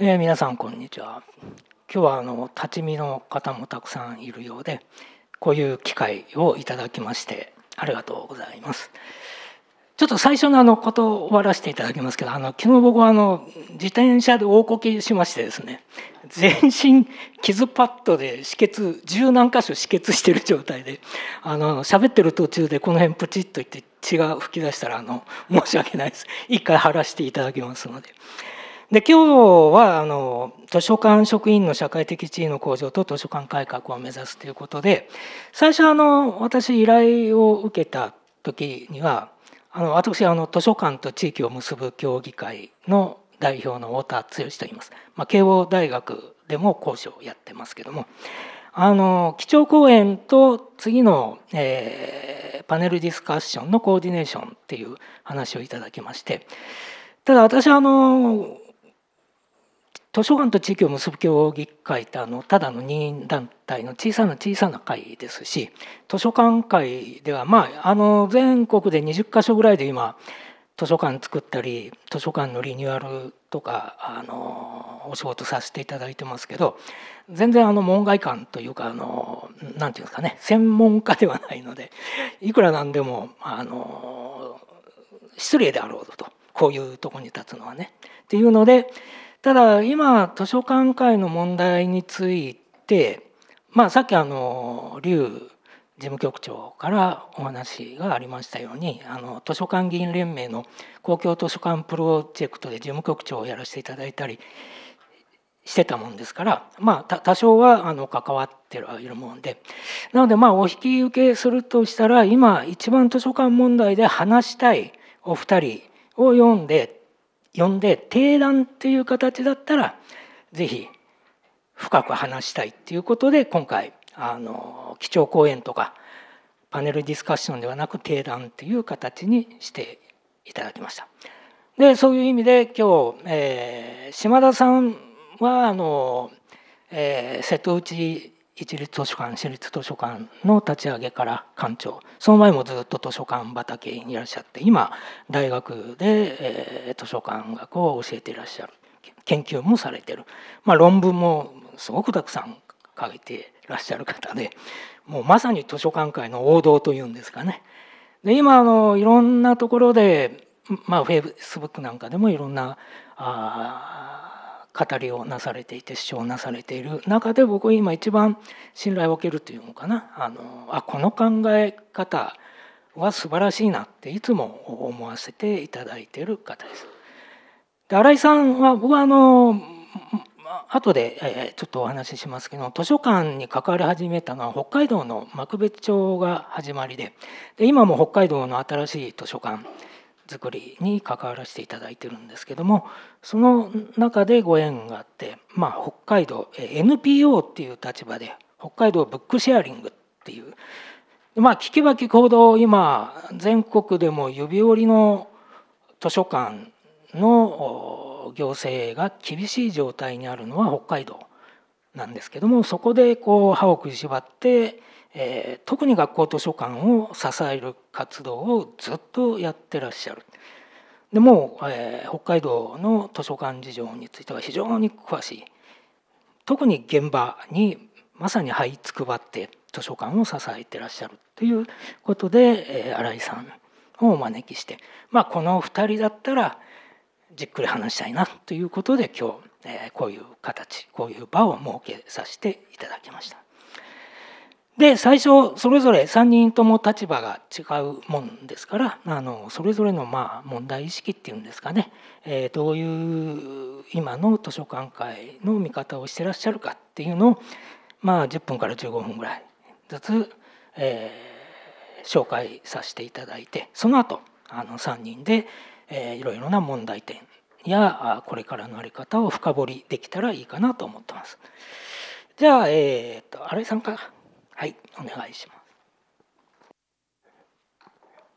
えー、皆さんこんにちは今日はあの立ち見の方もたくさんいるようでこういう機会をいただきましてありがとうございますちょっと最初のあのことを終わらせていただきますけどあの昨日僕はあの自転車で大こきしましてですね全身傷パッドで止血十何箇所止血してる状態であの喋ってる途中でこの辺プチッといって血が噴き出したらあの申し訳ないです一回貼らせていただきますので。で今日はあの図書館職員の社会的地位の向上と図書館改革を目指すということで最初あの私依頼を受けた時にはあの私あの図書館と地域を結ぶ協議会の代表の太田剛といいます、まあ、慶応大学でも講師をやってますけどもあの基調講演と次の、えー、パネルディスカッションのコーディネーションっていう話をいただきましてただ私はあの図書館と地域を結ぶ協議会ってあのただの任意団体の小さな小さな会ですし図書館会ではまああの全国で20か所ぐらいで今図書館作ったり図書館のリニューアルとかあのお仕事させていただいてますけど全然あの門外観というかあのなんていうんですかね専門家ではないのでいくらなんでもあの失礼であろうとこういうとこに立つのはね。っていうのでただ今図書館会の問題について、まあ、さっきあの劉事務局長からお話がありましたようにあの図書館議員連盟の公共図書館プロジェクトで事務局長をやらせていただいたりしてたもんですから、まあ、多少はあの関わってはいるもんでなのでまあお引き受けするとしたら今一番図書館問題で話したいお二人を読んで呼んで定談という形だったら是非深く話したいっていうことで今回あの基調講演とかパネルディスカッションではなく定談という形にしていただきました。でそういう意味で今日、えー、島田さんはあの、えー、瀬戸内一律図書館私立図書館の立ち上げから館長その前もずっと図書館畑にいらっしゃって今大学で、えー、図書館学を教えていらっしゃる研究もされてる、まあ、論文もすごくたくさん書いていらっしゃる方でもうまさに図書館界の王道というんですかね。で今あのいろんなところで、まあ、イスブックなんかでもいろんなあ語りをなされていて主張をなされている中で僕は今一番信頼を受けるというのかなあのあこの考え方は素晴らしいなっていつも思わせていただいている方です。で新井さんは僕はあの後で、えちょっとお話ししますけど図書館に関わり始めたのは北海道の幕別町が始まりでで今も北海道の新しい図書館作りに関わらせていただいてるんですけどもその中でご縁があって、まあ、北海道 NPO っていう立場で北海道ブックシェアリングっていうまあ聞けば聞くほど今全国でも指折りの図書館の行政が厳しい状態にあるのは北海道なんですけどもそこでこう歯を食いしばってえー、特に学校図書館を支える活動をずっとやってらっしゃる。でもう、えー、北海道の図書館事情については非常に詳しい特に現場にまさに這いつくばって図書館を支えてらっしゃるということで、えー、新井さんをお招きして、まあ、この2人だったらじっくり話したいなということで今日、えー、こういう形こういう場を設けさせていただきました。で最初それぞれ3人とも立場が違うもんですからあのそれぞれのまあ問題意識っていうんですかね、えー、どういう今の図書館会の見方をしてらっしゃるかっていうのを、まあ、10分から15分ぐらいずつ、えー、紹介させていただいてその後あの3人で、えー、いろいろな問題点やこれからのあり方を深掘りできたらいいかなと思ってます。じゃあ、えーと新井さんから。はいお願いします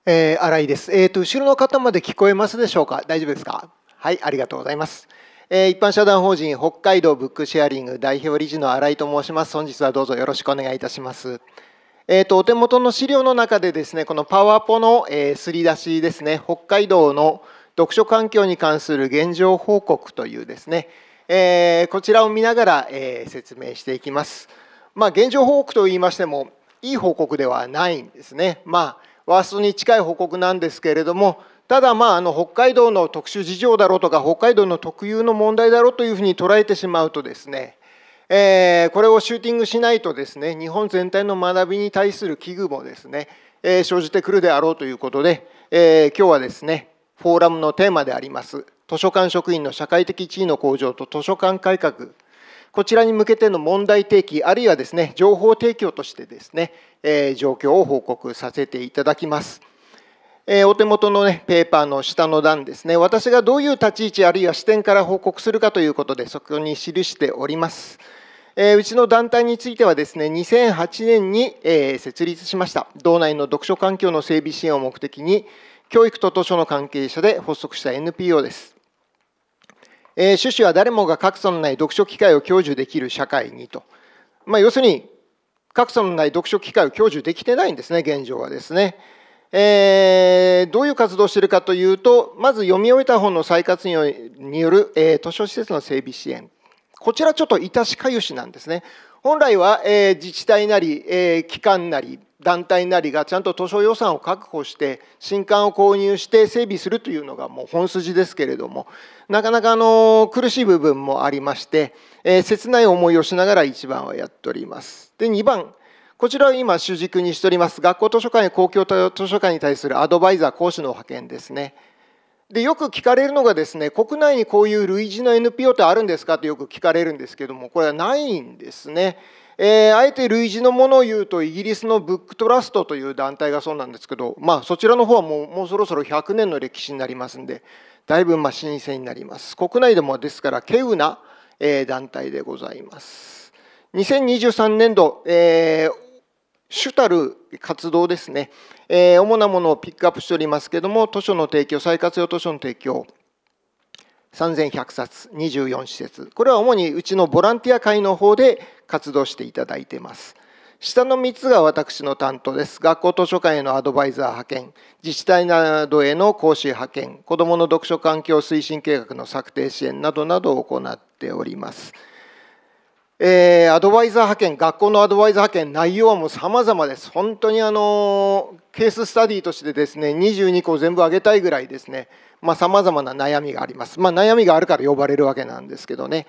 えー、新井です、えーと、後ろの方まで聞こえますでしょうか大丈夫ですかはいありがとうございますえー、一般社団法人北海道ブックシェアリング代表理事の新井と申します。本日はどうぞよろしくお願いいたします。えーと、とお手元の資料の中でですね、このパワポの、えー、すり出しですね、北海道の読書環境に関する現状報告というですね、えー、こちらを見ながら、えー、説明していきます。まあ、現状報告といいましても、いい報告ではないんですね。まあ、ワーストに近い報告なんですけれども、ただ、まあ、あの北海道の特殊事情だろうとか、北海道の特有の問題だろうというふうに捉えてしまうとですね、えー、これをシューティングしないとですね、日本全体の学びに対する危惧もですね、えー、生じてくるであろうということで、えー、今日はですね、フォーラムのテーマであります、図書館職員の社会的地位の向上と図書館改革こちらに向けての問題提起、あるいはですね、情報提供としてですね、えー、状況を報告させていただきます。えー、お手元の、ね、ペーパーの下の段ですね、私がどういう立ち位置あるいは視点から報告するかということで、そこに記しております。えー、うちの団体についてはですね、2008年に、えー、設立しました。道内の読書環境の整備支援を目的に、教育と図書の関係者で発足した NPO です。えー、趣旨は誰もが格差のない読書機会を享受できる社会にと。まあ、要するに、格差のない読書機会を享受できてないんですね、現状はですね。えー、どういう活動をしているかというと、まず読み終えた本の再活用による、えー、図書施設の整備支援。こちらちょっといたしかゆしなんですね。本来は、えー、自治体なり、えー、機関なり、団体なりがちゃんと図書予算を確保して新刊を購入して整備するというのがもう本筋ですけれどもなかなかあの苦しい部分もありまして、えー、切ない思いをしながら1番はやっております。で2番こちらを今主軸にしております学校図書館や公共図書館に対するアドバイザー講師の派遣ですね。でよく聞かれるのがですね国内にこういう類似の NPO ってあるんですかってよく聞かれるんですけどもこれはないんですね。えー、あえて類似のものを言うとイギリスのブックトラストという団体がそうなんですけど、まあ、そちらの方はもうもうそろそろ100年の歴史になりますんでだいぶまあ老舗になります国内でもですから稀有な、えー、団体でございます2023年度、えー、主たる活動ですね、えー、主なものをピックアップしておりますけれども図書の提供再活用図書の提供3100冊24施設これは主にうちのボランティア会の方で活動していただいてます。下の3つが私の担当です。学校図書館へのアドバイザー派遣、自治体などへの講師派遣、子どもの読書環境推進計画の策定支援などなどを行っております。えー、アドバイザー派遣、学校のアドバイザー派遣、内容はもう様々です。本当にあのケーススタディとしてですね、22個全部あげたいぐらいですね、まあ、さまざまな悩みがあります。まあ、悩みがあるから呼ばれるわけなんですけどね。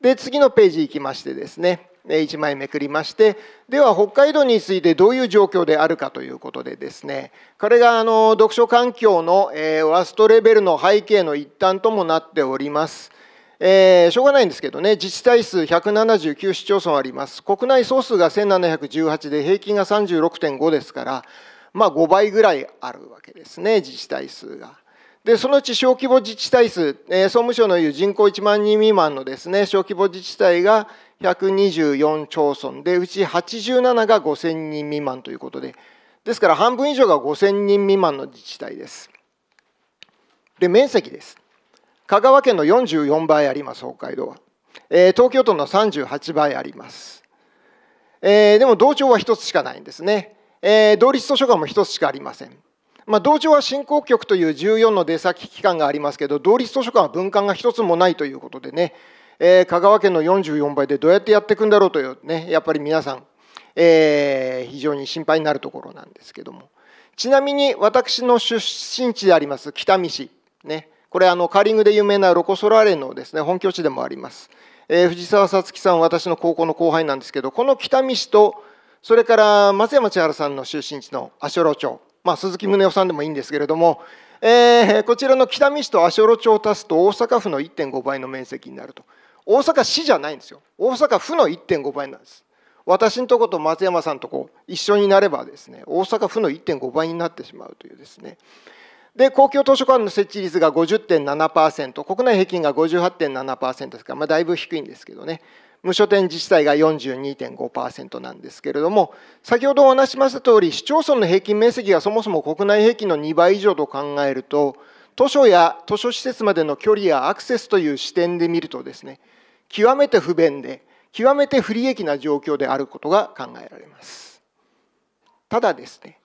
で、次のページいきましてですね、1枚めくりましてでは北海道についてどういう状況であるかということでですねこれがあの読書環境の、えー、ワストレベルの背景の一端ともなっております。えー、しょうがないんですけどね自治体数179市町村あります国内総数が1718で平均が36.5ですからまあ5倍ぐらいあるわけですね自治体数が。でそのうち小規模自治体数、えー、総務省のいう人口1万人未満のですね小規模自治体が124町村で、うち87が5000人未満ということで、ですから半分以上が5000人未満の自治体です。で、面積です。香川県の44倍あります、北海道は。えー、東京都の38倍あります。えー、でも同庁は1つしかないんですね。えー、同立図書館も1つしかありません。まあ、同庁は振興局という14の出先機関がありますけど、同立図書館は分館が1つもないということでね、えー、香川県の44倍でどうやってやっていくんだろうというね、やっぱり皆さん、えー、非常に心配になるところなんですけども。ちなみに私の出身地であります北見市、ね、これあのカーリングで有名なロコ・ソラーレのですね本拠地でもあります、えー、藤沢さつきさん私の高校の後輩なんですけどこの北見市とそれから松山千春さんの出身地の足寄町、まあ、鈴木宗男さんでもいいんですけれども、えー、こちらの北見市と足寄町を足すと大阪府の1.5倍の面積になると大阪市じゃないんですよ大阪府の1.5倍なんです私のとこと松山さんとこ一緒になればですね大阪府の1.5倍になってしまうというですねで公共図書館の設置率が50.7%国内平均が58.7%ですから、まあ、だいぶ低いんですけどね無書店自治体が42.5%なんですけれども先ほどお話しました通り市町村の平均面積がそもそも国内平均の2倍以上と考えると図書や図書施設までの距離やアクセスという視点で見るとですね極めて不便で極めて不利益な状況であることが考えられます。ただですね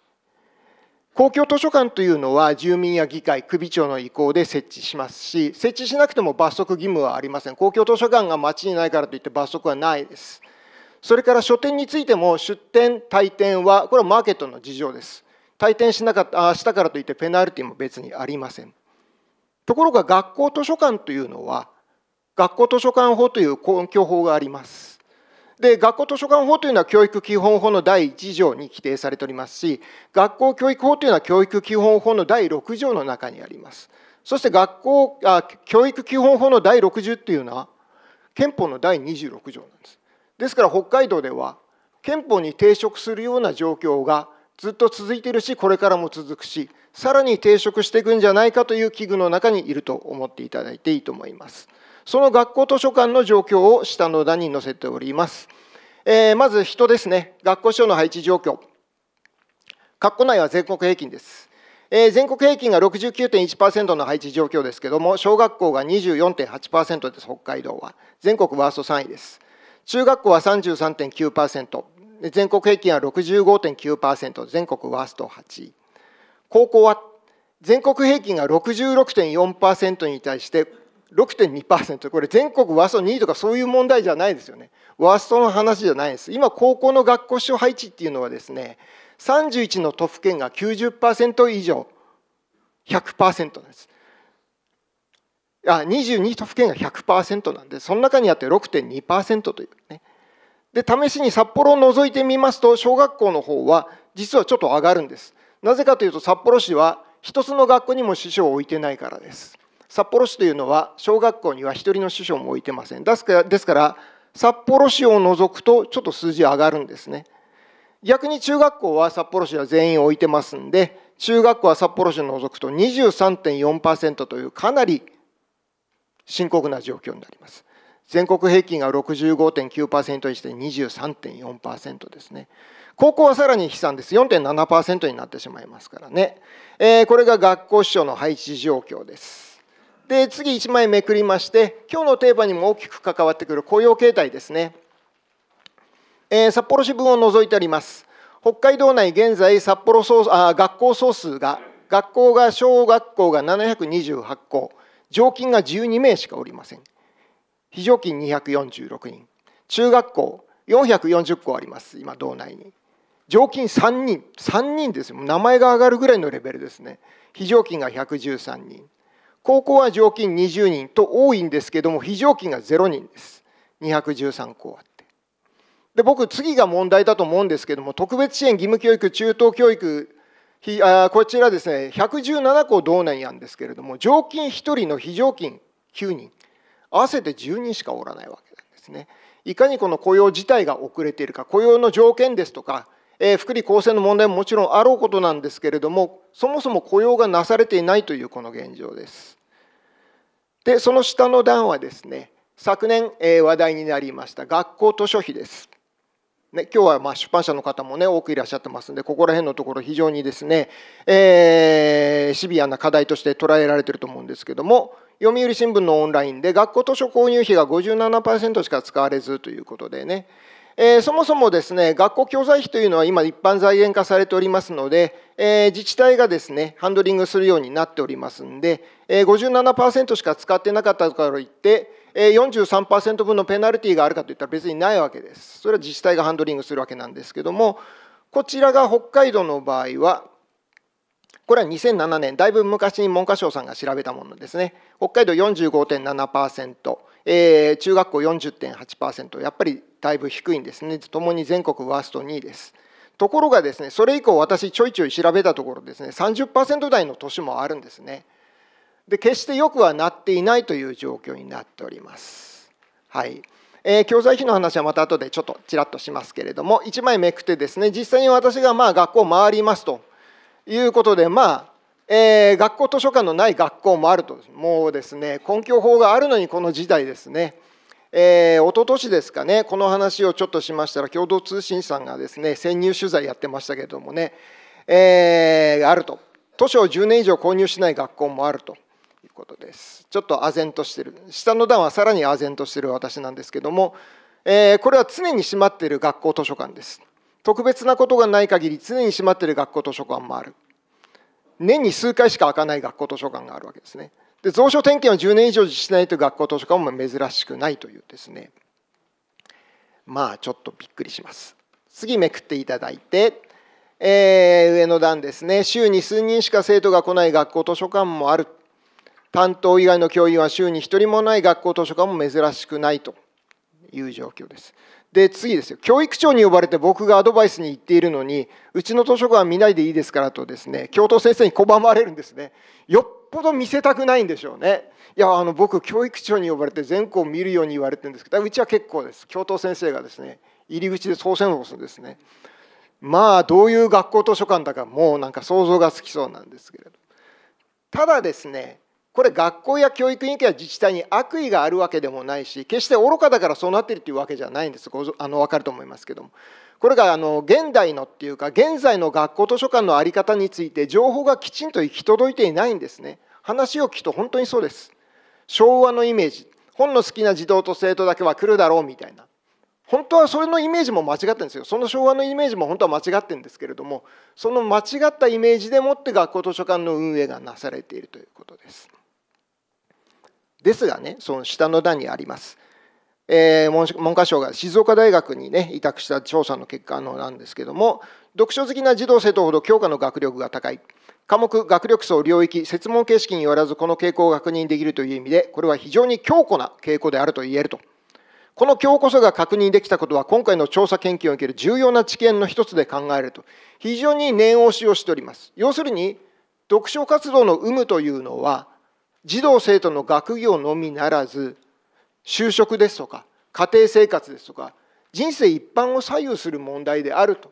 公共図書館というのは住民や議会首長の意向で設置しますし設置しなくても罰則義務はありません公共図書館が町にないからといって罰則はないですそれから書店についても出店退店はこれはマーケットの事情です退店しなかったしたからといってペナルティも別にありませんところが学校図書館というのは学校図書館法という根拠法があります。で学校図書館法というのは教育基本法の第1条に規定されておりますし学校教育法というのは教育基本法の第6条の中にあります。そして学校あ教育基本法の第60ていうのは憲法の第26条なんです。ですから北海道では憲法に抵触するような状況がずっと続いているしこれからも続くしさらに抵触していくんじゃないかという危惧の中にいると思っていただいていいと思います。その学校図書館の状況を下の段に載せております。えー、まず人ですね、学校書の配置状況。括弧内は全国平均です。えー、全国平均が69.1%の配置状況ですけども、小学校が24.8%です、北海道は。全国ワースト3位です。中学校は33.9%、全国平均は65.9%、全国ワースト8位。高校は全国平均が66.4%に対して6.2%これ全国ワースト2位とかそういう問題じゃないですよねワーストの話じゃないです今高校の学校所配置っていうのはですね31の都府県が90%以上100%ですあ22都府県が100%なんでその中にあって6.2%というねで試しに札幌を除いてみますと小学校の方は実はちょっと上がるんですなぜかというと札幌市は一つの学校にも師匠を置いてないからです札幌市というのは小学校には一人の師匠も置いてませんですからですから札幌市を除くとちょっと数字上がるんですね逆に中学校は札幌市は全員置いてますんで中学校は札幌市を除くと23.4%というかなり深刻な状況になります全国平均が65.9%にして23.4%ですね。高校はさらに悲惨です。4.7%になってしまいますからね。えー、これが学校支所の配置状況です。で次1枚めくりまして今日のテーマにも大きく関わってくる雇用形態ですね、えー、札幌市分を除いてあります北海道内現在札幌総あ学校総数が学校が小学校が728校常勤が12名しかおりません非常勤246人中学校440校あります今道内に常勤3人3人ですよ名前が上がるぐらいのレベルですね非常勤が113人高校は常勤20人と多いんですけども非常勤が0人です213校あってで僕次が問題だと思うんですけども特別支援義務教育中等教育あこちらですね117校同年やんですけれども常勤1人の非常勤9人合わせて10人しかおらないわけなんですねいかにこの雇用自体が遅れているか雇用の条件ですとかえー、福利厚生の問題ももちろんあろうことなんですけれどもそもそも雇用がなされていないというこの現状です。でその下の段はですね昨年、えー、話題になりました学校図書費です。ね、今日はま出版社の方もね多くいらっしゃってますんでここら辺のところ非常にですね、えー、シビアな課題として捉えられてると思うんですけども読売新聞のオンラインで学校図書購入費が57%しか使われずということでね、えー、そもそもですね、学校教材費というのは今一般財源化されておりますので、えー、自治体がですね、ハンドリングするようになっておりますんで、えー、57%しか使ってなかったからといって、えー、43%分のペナルティがあるかといったら別にないわけです。それは自治体がハンドリングするわけなんですけども、こちらが北海道の場合は、これは2007年、だいぶ昔に文科省さんが調べたものですね。北海道45.7%。えー、中学校40.8%やっぱりだいぶ低いんですねともに全国ワースト2位ですところがですねそれ以降私ちょいちょい調べたところですね30%台の年もあるんですねで決してよくはなっていないという状況になっておりますはいえー、教材費の話はまた後でちょっとちらっとしますけれども1枚めくってですね実際に私がまあ学校を回りますということでまあえー、学校図書館のない学校もあるともうですね根拠法があるのにこの時代ですね、えー、一昨年ですかねこの話をちょっとしましたら共同通信さんがですね潜入取材やってましたけれどもね、えー、あると図書を10年以上購入しない学校もあるということですちょっと唖然としてる下の段はさらに唖然としてる私なんですけども、えー、これは常に閉まっている学校図書館です特別なことがない限り常に閉まっている学校図書館もある。年に数回しか開かない学校図書館があるわけですね。で蔵書点検を10年以上実施しないという学校図書館も珍しくないというですねまあちょっとびっくりします。次めくっていただいて、えー、上の段ですね週に数人しか生徒が来ない学校図書館もある担当以外の教員は週に1人もない学校図書館も珍しくないという状況です。で次ですよ教育長に呼ばれて僕がアドバイスに行っているのにうちの図書館見ないでいいですからとですね教頭先生に拒まれるんですねよっぽど見せたくないんでしょうねいやあの僕教育長に呼ばれて全校見るように言われてるんですけどうちは結構です教頭先生がですね入り口で当選をするんですねまあどういう学校図書館だかもうなんか想像がつきそうなんですけれどただですねこれ学校や教育委員会や自治体に悪意があるわけでもないし決して愚かだからそうなってるっていうわけじゃないんですあの分かると思いますけどもこれがあの現代のっていうか現在の学校図書館の在り方について情報がきちんと行き届いていないんですね話を聞くと本当にそうです昭和のイメージ本の好きな児童と生徒だけは来るだろうみたいな本当はそれのイメージも間違ってるんですよその昭和のイメージも本当は間違ってるんですけれどもその間違ったイメージでもって学校図書館の運営がなされているということです。ですがね、その下の段にあります。えー、文科省が静岡大学にね、委託した調査の結果のなんですけども、読書好きな児童生徒ほど教科の学力が高い。科目、学力層、領域、設問形式によらずこの傾向を確認できるという意味で、これは非常に強固な傾向であると言えると。この今日こそが確認できたことは、今回の調査研究における重要な知見の一つで考えると、非常に念押しをしております。要するに、読書活動の有無というのは、児童生徒の学業のみならず就職ですとか家庭生活ですとか人生一般を左右する問題であると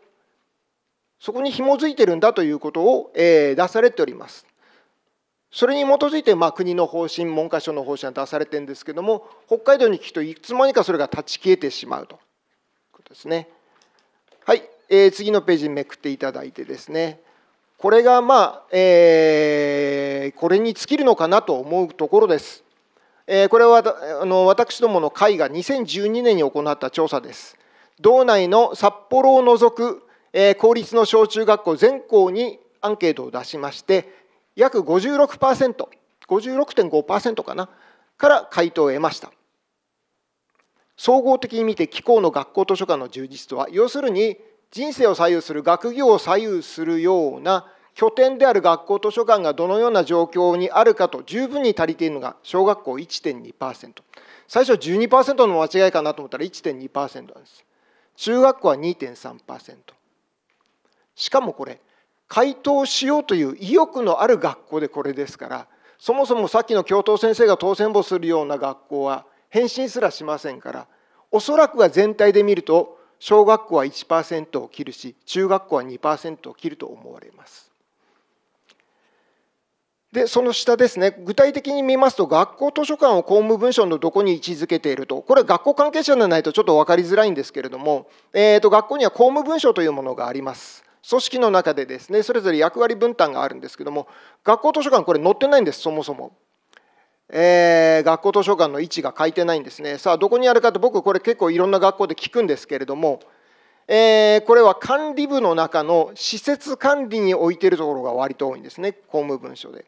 そこに紐づいてるんだということを、えー、出されております。それに基づいて、まあ、国の方針文科省の方針は出されてるんですけども北海道に聞くといつもにかそれが断ち切れてしまうということですね。はい、えー、次のページめくっていただいてですねこれがまあ、えー、これに尽きるのかなと思うところです。えー、これはあの私どもの会が2012年に行った調査です。道内の札幌を除く、えー、公立の小中学校全校にアンケートを出しまして約 56%56.5% 56かなから回答を得ました。総合的に見て機構の学校図書館の充実とは要するに人生を左右する学業を左右するような拠点である学校図書館がどのような状況にあるかと十分に足りているのが小学校1.2%最初12%の間違いかなと思ったら1.2%なんです中学校は2.3%しかもこれ回答しようという意欲のある学校でこれですからそもそもさっきの教頭先生が当選簿するような学校は返信すらしませんからおそらくは全体で見ると小学校は1%を切るし中学校は2%を切ると思われます。でその下ですね具体的に見ますと学校図書館を公務文書のどこに位置づけているとこれは学校関係者でないとちょっと分かりづらいんですけれども、えー、と学校には公務文書というものがあります。組織の中でですねそれぞれ役割分担があるんですけども学校図書館これ載ってないんですそもそもえー、学校図書館の位置が書いてないんですね。さあ、どこにあるかと僕、これ結構いろんな学校で聞くんですけれども、えー、これは管理部の中の施設管理に置いてるところが割と多いんですね、公務文書で。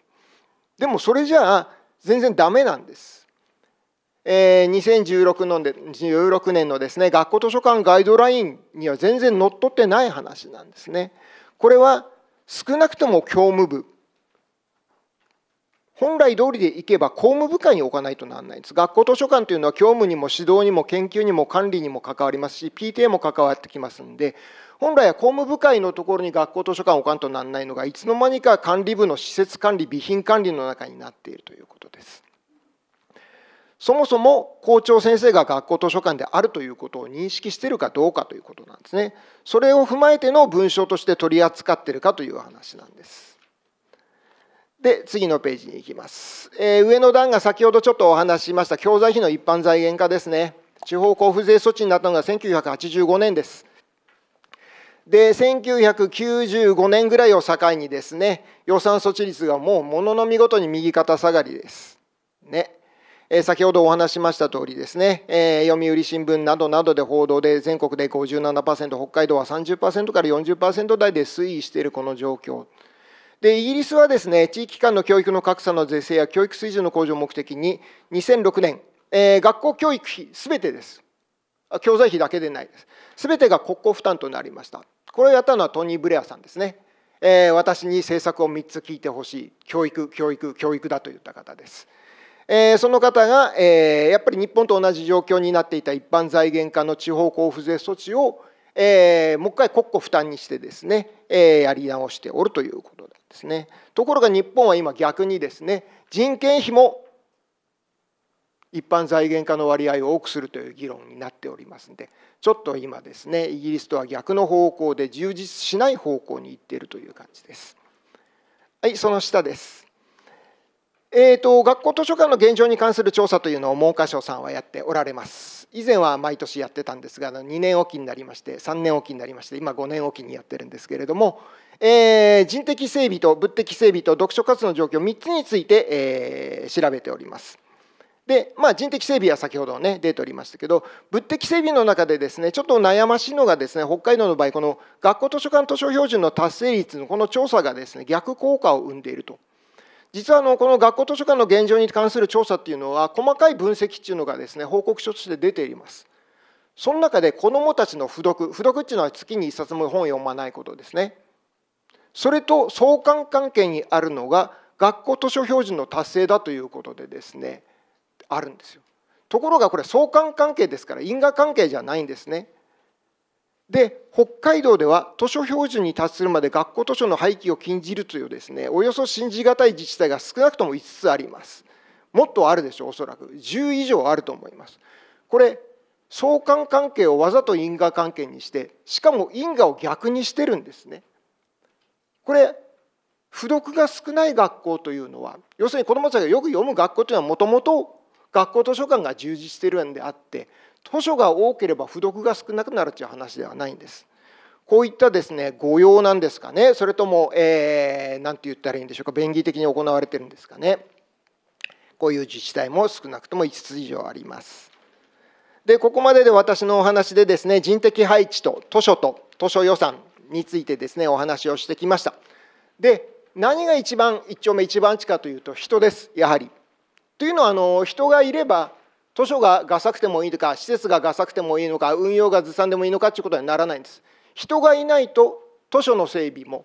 でもそれじゃあ、全然ダメなんです。えー、2016ので16年のですね学校図書館ガイドラインには全然のっとってない話なんですね。これは少なくとも教務部本来通りでいけば公務部会に置かないとならないんです。学校図書館というのは教務にも指導にも研究にも管理にも関わりますし、PTA も関わってきますんで、本来は公務部会のところに学校図書館を置かんとならないのが、いつの間にか管理部の施設管理、備品管理の中になっているということです。そもそも校長先生が学校図書館であるということを認識しているかどうかということなんですね。それを踏まえての文章として取り扱っているかという話なんです。で、次のページに行きます。えー、上の段が先ほどちょっとお話ししました教材費の一般財源化ですね。地方交付税措置になったのが1985年です。で、1995年ぐらいを境にですね、予算措置率がもうものの見事に右肩下がりです。ね。えー、先ほどお話しました通りですね、えー、読売新聞などなどで報道で全国で57%、北海道は30%から40%台で推移しているこの状況。でイギリスはですね地域間の教育の格差の是正や教育水準の向上を目的に2006年、えー、学校教育費すべてです教材費だけでないですすべてが国庫負担となりましたこれをやったのはトニー・ブレアさんですね、えー、私に政策を3つ聞いてほしい教育教育教育だと言った方ですえー、その方が、えー、やっぱり日本と同じ状況になっていた一般財源化の地方交付税措置をえー、もう一回国庫負担にしてですね、えー、やり直しておるということなんですね。ところが日本は今逆にですね人件費も一般財源化の割合を多くするという議論になっておりますのでちょっと今ですねイギリスとは逆の方向で充実しない方向にいっているという感じです。はいその下です。えーと学校図書館の現状に関する調査というのを文科省さんはやっておられます。以前は毎年やってたんですが2年おきになりまして3年おきになりまして今5年おきにやってるんですけれども、えー、人的整備と物的整備と読書活動の状況3つについて、えー、調べております。でまあ、人的整備は先ほどね出ておりましたけど物的整備の中でですねちょっと悩ましいのがですね北海道の場合この学校図書館図書標準の達成率のこの調査がですね逆効果を生んでいると実はあのこの学校図書館の現状に関する調査っていうのは細かい分析っていうのがですね報告書として出ています。その中で子どもたちの不読不読っていうのは月に一冊も本を読まないことですね。それと相関関係にあるのが学校図書標準の達成だということでですねあるんですよ。ところがこれ相関関係ですから因果関係じゃないんですね。で北海道では図書標準に達するまで学校図書の廃棄を禁じるというですねおよそ信じがたい自治体が少なくとも5つありますもっとあるでしょうおそらく10以上あると思いますこれ相関関係をわざと因果関係にしてしかも因果を逆にしてるんですねこれ付読が少ない学校というのは要するに子どもたちがよく読む学校というのはもともと学校図書館が充実してるんであって図書が多ければ付読が少なくなるという話ではないんです。こういったですね御用なんですかねそれとも何、えー、て言ったらいいんでしょうか便宜的に行われてるんですかねこういう自治体も少なくとも5つ以上あります。でここまでで私のお話でですね人的配置と図書と図書予算についてですねお話をしてきました。で何が一番一丁目一番地かというと人ですやはり。というのはあの人がいれば図書ががさくてもいいとか施設ががさくてもいいのか運用がずさんでもいいのかということにならないんです人がいないと図書の整備も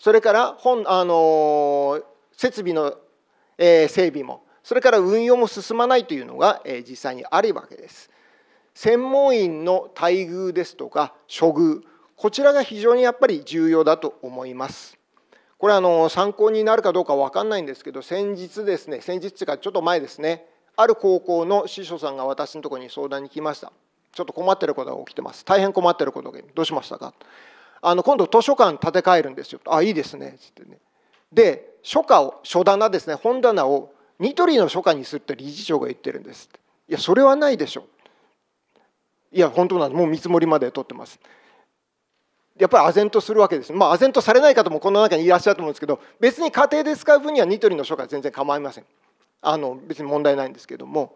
それから本、あの設備の、え整備もそれから運用も進まないというのが、え実際にあるわけです専門員の待遇ですとか処遇こちらが非常にやっぱり重要だと思いますこれあの参考になるかどうか分かんないんですけど先日ですね先日というかちょっと前ですねある高校の師匠さんが私のところに相談に来ましたちょっと困ってることが起きてます大変困ってることがどうしましたかあの今度図書館建て替えるんですよあいいですねつってねで書家を書棚ですね本棚をニトリの書家にするって理事長が言ってるんですいやそれはないでしょう。いや本当なんもう見積もりまで取ってますやっぱり唖然とするわけですまあ唖然とされない方もこの中にいらっしゃると思うんですけど別に家庭で使う分にはニトリの書家全然構いませんあの別に問題ないんですけども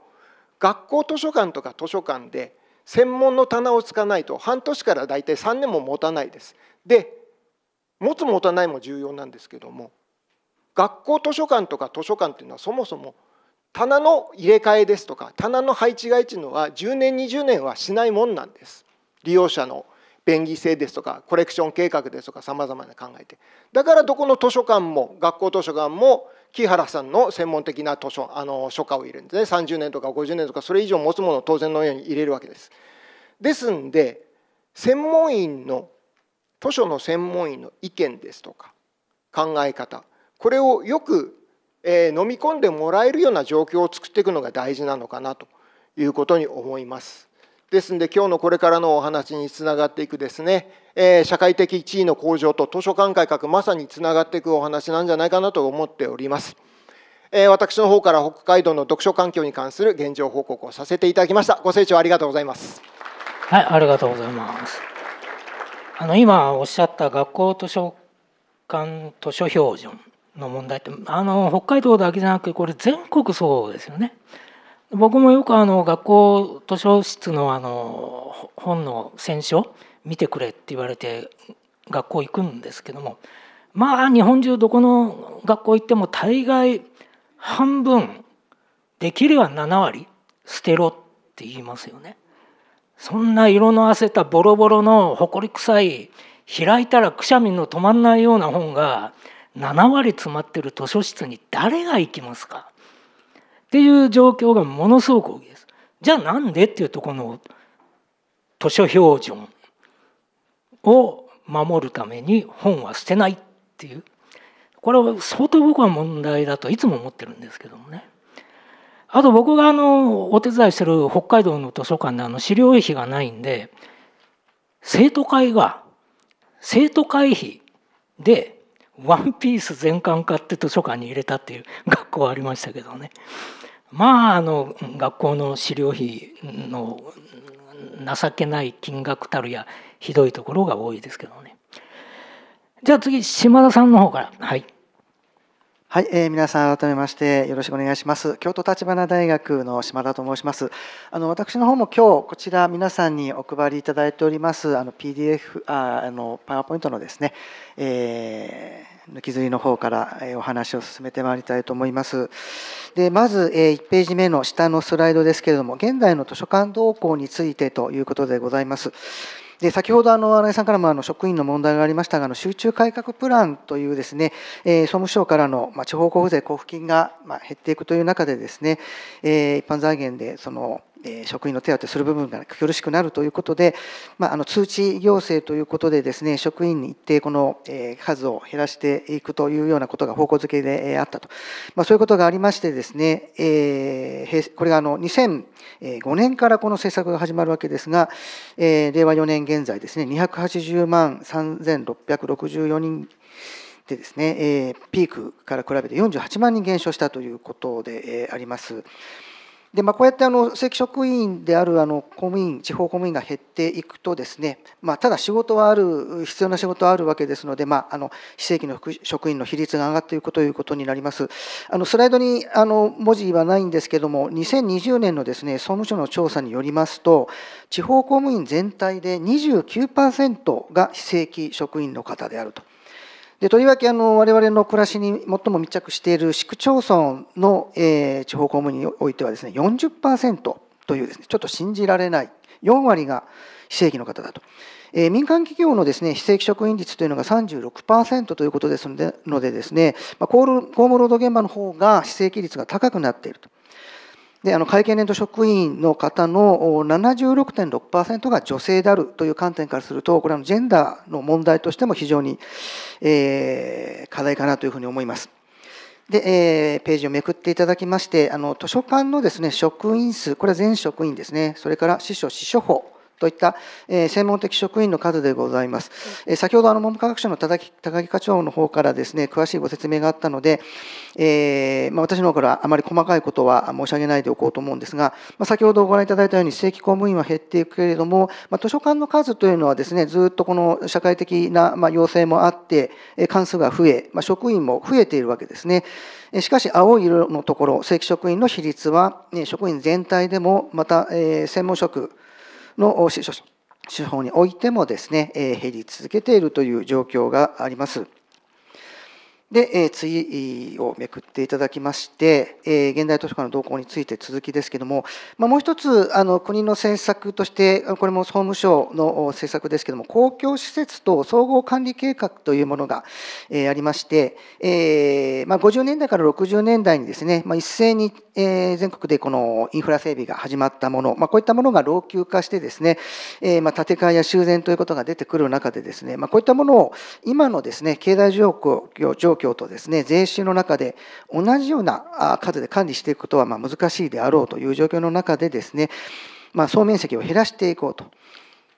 学校図書館とか図書館で専門の棚をつかないと半年から大体3年も持たないです。で持つ持たないも重要なんですけども学校図書館とか図書館っていうのはそもそも棚の入れ替えですとか棚の配置がいのは10年20年はしないもんなんです。利用者の便宜性ですとかコレクション計画ですとかさまざまな考えてだからどこの図書館も学校図書館も木原さんの専門的な図書あの書家を入れるんですね30年とか50年とかそれ以上持つものを当然のように入れるわけです。ですんで専門員の図書の専門員の意見ですとか考え方これをよく、えー、飲み込んでもらえるような状況を作っていくのが大事なのかなということに思います。ですんで今日のこれからのお話につながっていくですねえ社会的地位の向上と図書館改革まさにつながっていくお話なんじゃないかなと思っております。え私の方から北海道の読書環境に関する現状報告をさせていただきました。ご清聴ありがとうございます。はい、ありがとうございます。あの今おっしゃった学校図書館図書標準の問題ってあの北海道だけじゃなくてこれ全国そうですよね。僕もよくあの学校図書室のあの本の選書見てくれって言われて学校行くんですけどもまあ日本中どこの学校行っても大概半分できれば7割捨てろって言いますよね。そんな色のあせたボロボロの埃臭い開いたらくしゃみの止まんないような本が7割詰まってる図書室に誰が行きますかっていう状況がものすごく大きいです。じゃあなんでっていうとこの図書標準を守るために本は捨てないっていうこれは相当僕は問題だといつも思ってるんですけどもね。あと僕があのお手伝いしてる北海道の図書館であの資料費がないんで生徒会が生徒会費でワンピース全巻買って図書館に入れたっていう学校ありましたけどねまああの学校の資料費の情けない金額たるやひどいところが多いですけどね。じゃあ次、島田さんの方から。はい。はい、えー、皆さん改めましてよろしくお願いします。京都橘大学の島田と申します。あの私の方も今日こちら皆さんにお配りいただいておりますあの PDF ああのパワーポイントのですね、えー、抜きずりの方からお話を進めてまいりたいと思います。でまず、え1ページ目の下のスライドですけれども現在の図書館動向についてということでございます。で先ほどあの新井さんからもあの職員の問題がありましたがあの集中改革プランというですね、え総務省からの、ま地方交付税交付金が、ま減っていくという中でですね、え一般財源でその職員の手当てする部分が苦しくなるということで、まあ、あの通知行政ということでですね職員に一定この数を減らしていくというようなことが方向づけであったと、まあ、そういうことがありましてですね、えこれがあの2005年からこの政策が始まるわけですが、え令和4年現在ですね280万3664人でですね、えピークから比べて48万人減少したということで、えあります。でまあ、こうやってあの正規職員であるあの公務員地方公務員が減っていくとですね、まあ、ただ仕事はある必要な仕事はあるわけですので、まあ、あの非正規の職員の比率が上がっていくということになりますあのスライドにあの文字はないんですけども2020年のですね総務省の調査によりますと地方公務員全体で29%が非正規職員の方であると。でとりわけあの我々の暮らしに最も密着している市区町村の、えー、地方公務員においてはですね40%というですねちょっと信じられない4割が非正規の方だと。えー、民間企業のですね非正規職員率というのが36%ということですのでのでですね、まあ、公務労働現場の方が非正規率が高くなっていると。で、あの、会計年度職員の方の76.6%が女性であるという観点からすると、これはジェンダーの問題としても非常に、えー、課題かなというふうに思います。で、えー、ページをめくっていただきまして、あの図書館のですね職員数、これは全職員ですね、それから司書、司書法、といった、え専門的職員の数でございます。え先ほどあの文部科学省の高木課長の方からですね詳しいご説明があったので、えー、まあ、私の方からあまり細かいことは申し上げないでおこうと思うんですが、まあ、先ほどご覧いただいたように正規公務員は減っていくけれども、まあ、図書館の数というのはですねずっとこの社会的な、ま要請もあって関数が増え、ま職員も増えているわけですね。しかし青い色のところ正規職員の比率は職員全体でもまた、え専門職の手法においてもですね、減り続けているという状況があります。で、えー、次をめくっていただきまして、えー、現代図書館の動向について続きですけども、まあ、もう一つあの国の政策としてこれも総務省の政策ですけども公共施設と総合管理計画というものが、えー、ありまして、えーまあ、50年代から60年代にですね、まあ、一斉に、えー、全国でこのインフラ整備が始まったもの、まあ、こういったものが老朽化してですね、えーまあ、建て替えや修繕ということが出てくる中でですね、まあ、こういったものを今のですね経済状況状況況とですね税収の中で同じような数で管理していくことはま難しいであろうという状況の中でですね、まあ、総面積を減らしていこうと。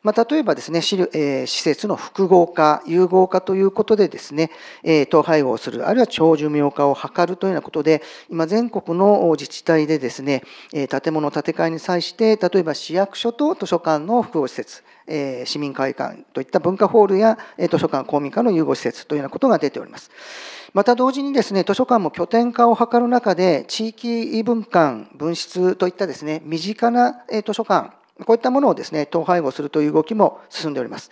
まあ、例えばですね、え施設の複合化、融合化ということでですね、え統廃合する、あるいは長寿命化を図るというようなことで、今全国の自治体でですね、え建物建て替えに際して、例えば市役所と図書館の複合施設、え市民会館といった文化ホールや、え図書館、公民館の融合施設というようなことが出ております。また同時にですね、図書館も拠点化を図る中で、地域文館、文室といったですね、身近な図書館、こういったものをですね、統廃合するという動きも進んでおります。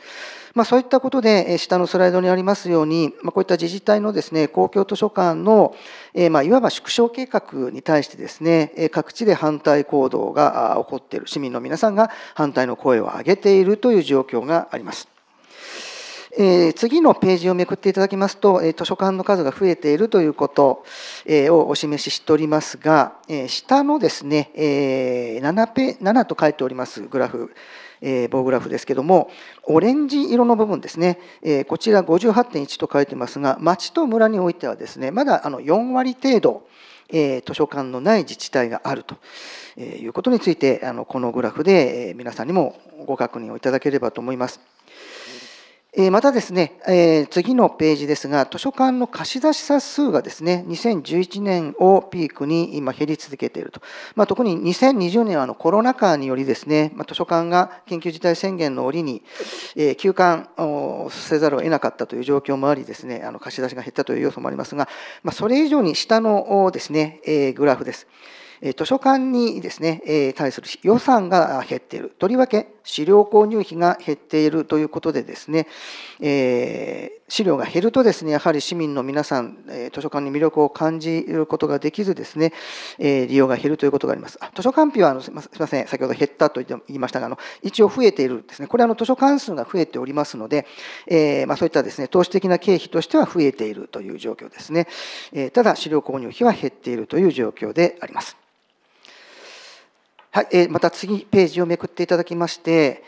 まあ、そういったことで、下のスライドにありますように、まあ、こういった自治体のですね、公共図書館の、えまあ、いわば縮小計画に対してですね、各地で反対行動が起こっている、市民の皆さんが反対の声を上げているという状況があります。えー、次のページをめくっていただきますと、えー、図書館の数が増えているということ、えー、をお示ししておりますが、え下のですね、え 7, ペ7と書いておりますグラフ、え棒グラフですけども、オレンジ色の部分ですね、えこちら58.1と書いてますが、町と村においてはですね、まだあの4割程度、え図書館のない自治体があるということについて、あのこのグラフで皆さんにもご確認をいただければと思います。またですね、え次のページですが、図書館の貸し出し者数がですね、2011年をピークに今減り続けていると。まあ、特に2020年はあのコロナ禍によりですね、ま図書館が緊急事態宣言の折に、え休館をせざるを得なかったという状況もありですね、あの貸し出しが減ったという要素もありますが、まあ、それ以上に下のですね、えグラフです。図書館にですね、対する予算が減っている。とりわけ資料購入費が減っているということでですね、えー、資料が減るとですね、やはり市民の皆さん、え図書館に魅力を感じることができずですね、え利用が減るということがあります。あ図書館費はあのすみません、先ほど減ったと言いましたが、あの一応増えているですね、これあの図書館数が増えておりますので、えー、まあ、そういったですね、投資的な経費としては増えているという状況ですね。えただ、資料購入費は減っているという状況であります。はい、えまた次ページをめくっていただきまして、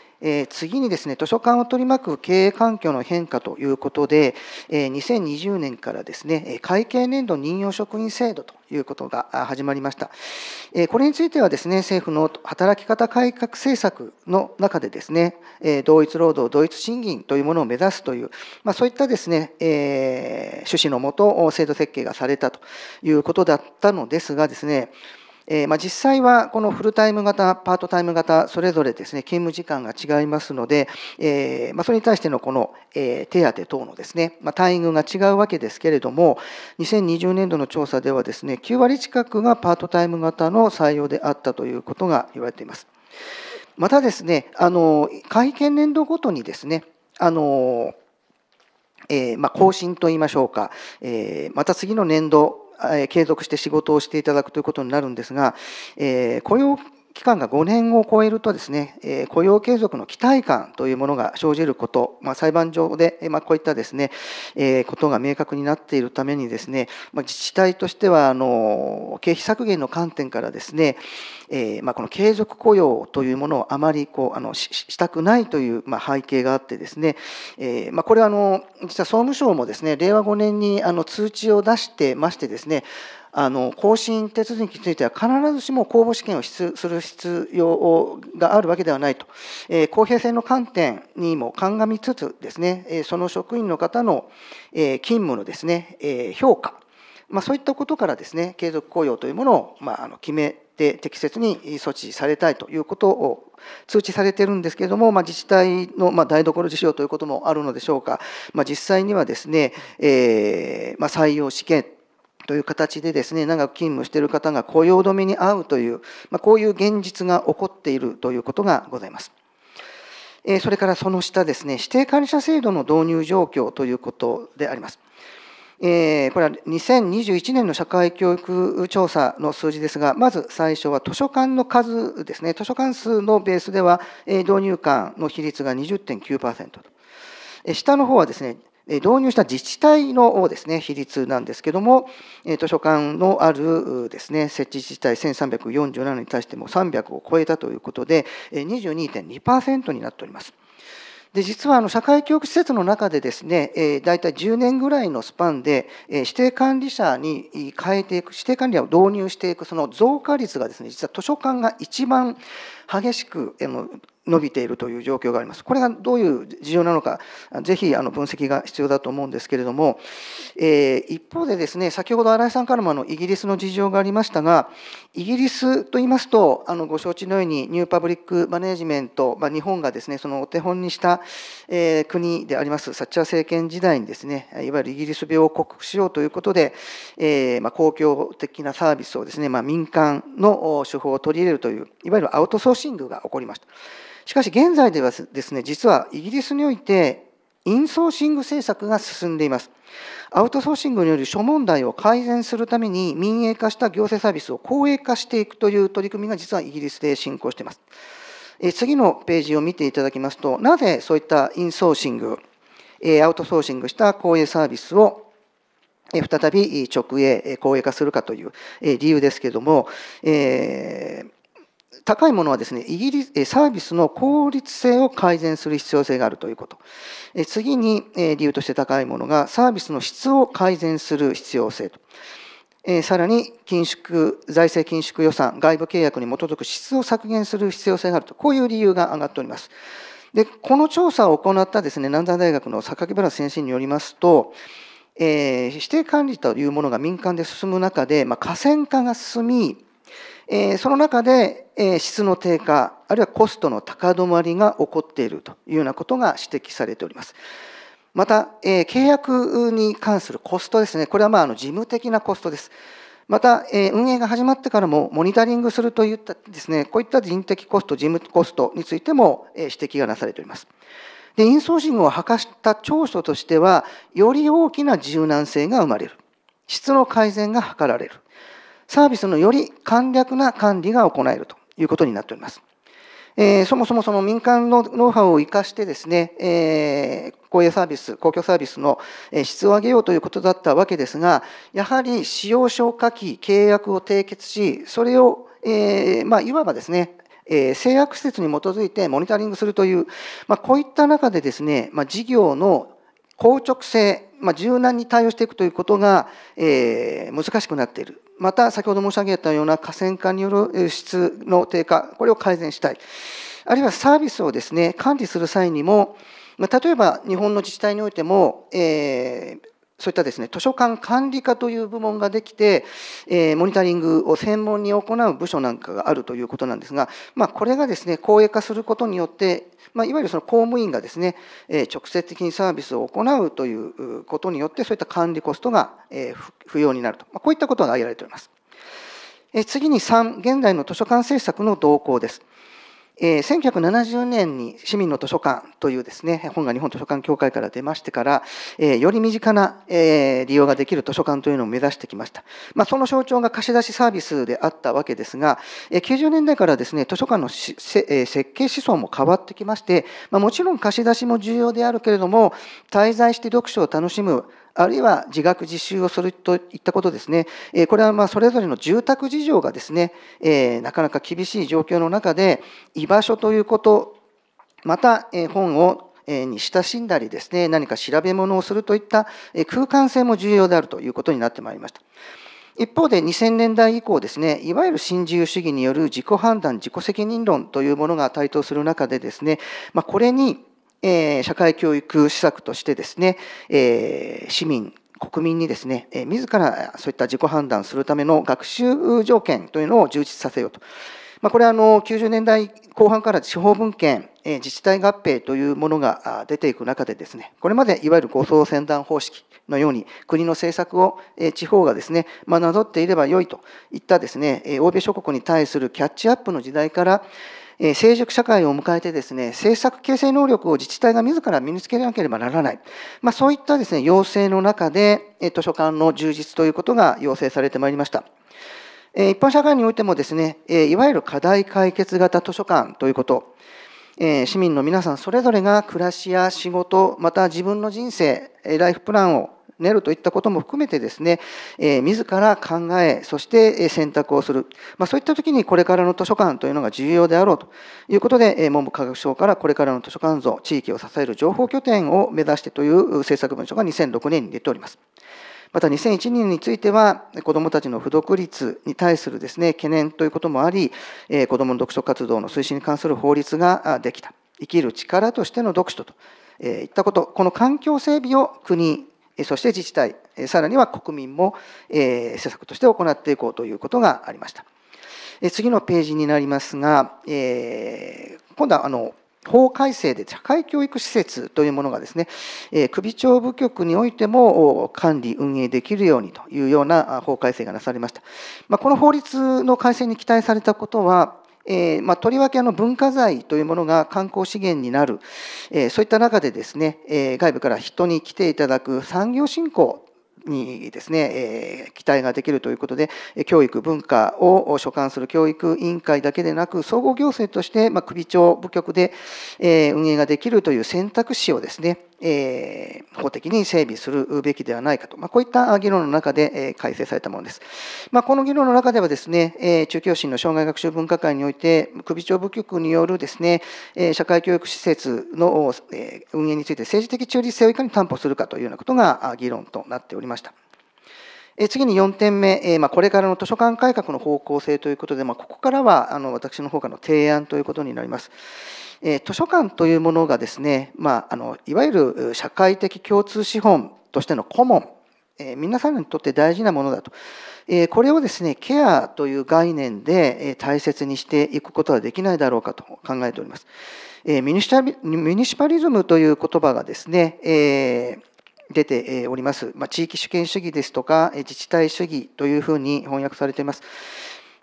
次にですね図書館を取り巻く経営環境の変化ということで、2020年からですね会計年度任用職員制度ということが始まりました。これについてはですね政府の働き方改革政策の中でですね同一労働同一賃金というものを目指すという、まあ、そういったですね、趣旨のもと制度設計がされたということだったのですがですねえー、まあ、実際はこのフルタイム型、パートタイム型、それぞれですね、勤務時間が違いますので、えー、まあ、それに対してのこの、えー、手当等のですね、まあ、待遇が違うわけですけれども、2020年度の調査ではですね、9割近くがパートタイム型の採用であったということが言われています。またですね、あの、会見年度ごとにですね、あの、えまあ、更新といいましょうか、えまた次の年度継続して仕事をしていただくということになるんですが、えー、雇用期間が5年を超えるとですね、え雇用継続の期待感というものが生じること、まあ、裁判上で、まあ、こういったですね、えことが明確になっているためにですね、まあ、自治体としてはあの経費削減の観点からですね、えまこの継続雇用というものをあまりこうあのしたくないという、ま背景があってですね、えまこれはあの実は総務省もですね令和5年にあの通知を出してましてですねあの更新手続きについては必ずしも公募試験をする必要があるわけではないと、え公平性の観点にも鑑みつつですね、えその職員の方の、え勤務のですね、え評価、まあ、そういったことからですね継続雇用というものを、まあ、あの決めて適切に措置されたいということを通知されてるんですけれども、まあ、自治体の、まあ、台所事情ということもあるのでしょうか、まあ、実際にはですね、えーまあ、採用試験という形でですね長く勤務している方が雇用止めに遭うという、まあ、こういう現実が起こっているということがございます。それからその下ですね指定管理者制度の導入状況ということであります。えこれは2021年の社会教育調査の数字ですが、まず最初は図書館の数ですね、図書館数のベースでは、え導入館の比率が20.9%と、え下の方はですね、導入した自治体のですね比率なんですけども、図書館のあるですね設置自治体1347に対しても300を超えたということで、22.2%になっております。で実はあの社会教育施設の中でですね、えー、大体10年ぐらいのスパンで、えー、指定管理者に変えていく指定管理者を導入していくその増加率がですね実は図書館が一番激しく、えー、伸びているという状況があります。これがどういう事情なのか、ぜひあの分析が必要だと思うんですけれども、えー、一方でですね、先ほど新井さんからもあのイギリスの事情がありましたが、イギリスと言いますと、あのご承知のようにニューパブリックマネジメント、まあ、日本がですね、そのお手本にした、えー、国であります、サッチャー政権時代にですね、いわゆるイギリス病を克服しようということで、えー、まあ、公共的なサービスをですね、まあ、民間の手法を取り入れるという、いわゆるアウトソーシングが起こりました。しかし現在ではですね、実はイギリスにおいて、インソーシング政策が進んでいます。アウトソーシングによる諸問題を改善するために民営化した行政サービスを公営化していくという取り組みが実はイギリスで進行しています。え次のページを見ていただきますと、なぜそういったインソーシング、えアウトソーシングした公営サービスを再び直営、公営化するかという理由ですけれども、えー高いものはですね、イギリス、サービスの効率性を改善する必要性があるということ。次に理由として高いものが、サービスの質を改善する必要性と。さらに、緊縮、財政緊縮予算、外部契約に基づく質を削減する必要性があると。こういう理由が上がっております。で、この調査を行ったですね、南山大学の榊原先生によりますと、えー、指定管理というものが民間で進む中で、まあ、河川化が進み、えー、その中で、えー、質の低下あるいはコストの高止まりが起こっているというようなことが指摘されております。また、えー、契約に関するコストですね、これはまああの事務的なコストです。また、えー、運営が始まってからもモニタリングするといったですね、こういった人的コスト、事務コストについても、えー、指摘がなされております。で、インソーシングを図した長所としては、より大きな柔軟性が生まれる。質の改善が図られる。サービスのより簡略な管理が行えるということになっております。えー、そもそもその民間のノウハウを生かしてですね、えー、公営サービス、公共サービスの質を上げようということだったわけですが、やはり使用消化器契約を締結し、それを、えー、まあ、いわばですね、えー、制約施設に基づいてモニタリングするという、まあ、こういった中でですね、まあ、事業の硬直性、まあ、柔軟に対応していくということが、えー、難しくなっているまた先ほど申し上げたような河川化による質の低下、これを改善したい。あるいはサービスをですね、管理する際にも、例えば日本の自治体においても、えー、そういったですね、図書館管理課という部門ができて、えー、モニタリングを専門に行う部署なんかがあるということなんですが、まあ、これがですね、公営化することによって、まあ、いわゆるその公務員がですね、えー、直接的にサービスを行うということによって、そういった管理コストが、えー、不要になると。まあ、こういったことが挙げられております。えー、次に3、現在の図書館政策の動向です。えー、1970年に「市民の図書館」というですね本が日本図書館協会から出ましてから、えー、より身近な、えー、利用ができる図書館というのを目指してきました、まあ、その象徴が貸し出しサービスであったわけですが、えー、90年代からですね図書館のし、えー、設計思想も変わってきまして、まあ、もちろん貸し出しも重要であるけれども滞在して読書を楽しむあるいは自学自習をするといったことですね、えこれはまあそれぞれの住宅事情がですね、えなかなか厳しい状況の中で、居場所ということ、また、え本をに親しんだりですね、何か調べ物をするといった空間性も重要であるということになってまいりました。一方で2000年代以降ですね、いわゆる新自由主義による自己判断、自己責任論というものが台頭する中でですね、まあ、これにえー、社会教育施策としてですね、えー、市民国民にですね、えー、自らそういった自己判断するための学習条件というのを充実させようと。まあ、これはあの90年代後半から地方分権、えー、自治体合併というものが出ていく中でですね、これまでいわゆる護送宣断方式のように国の政策を、えー、地方がですね、まあ、なぞっていればよいといったですね、欧米諸国に対するキャッチアップの時代から、え成熟社会を迎えてですね、政策形成能力を自治体が自ら身につけなければならない。まあ、そういったですね、要請の中で、え図書館の充実ということが要請されてまいりました。え一般社会においてもですね、えいわゆる課題解決型図書館ということ、え市民の皆さんそれぞれが暮らしや仕事、また自分の人生、ライフプランをネるといったことも含めてですね、えー、自ら考え、そして選択をする。まあ、そういった時にこれからの図書館というのが重要であろうということで、え文部科学省からこれからの図書館像、地域を支える情報拠点を目指してという政策文書が2006年に出ております。また2001年については子どもたちの不独立に対するですね懸念ということもあり子どもの読書活動の推進に関する法律ができた生きる力としての読書といったことこの環境整備を国そして自治体、さらには国民も施策として行っていこうということがありました。次のページになりますが、今度はあの法改正で社会教育施設というものがですね、首長部局においても管理、運営できるようにというような法改正がなされました。まこの法律の改正に期待されたことは、えー、まあ、とりわけあの文化財というものが観光資源になる、えー、そういった中でですね、えー、外部から人に来ていただく産業振興にですね、え期待ができるということで、教育、文化を所管する教育委員会だけでなく、総合行政として、まあ、首長部局で、え運営ができるという選択肢をですね、え法的に整備するべきではないかと、まあ、こういった議論の中で、え改正されたものです。まあ、この議論の中ではですね、え中教審の障害学習分科会において、首長部局によるですね、え社会教育施設の、え運営について政治的中立性をいかに担保するかというようなことが議論となっておりました。次に4点目、まあ、これからの図書館改革の方向性ということで、まあ、ここからはあの私の方からの提案ということになります。え図書館というものがですね、まあ、あのいわゆる社会的共通資本としての顧問え皆さんにとって大事なものだと、えこれをですねケアという概念で、え大切にしていくことはできないだろうかと考えております、えミニシパリズムという言葉がですね、え出ております、ま地域主権主義ですとか自治体主義というふうに翻訳されています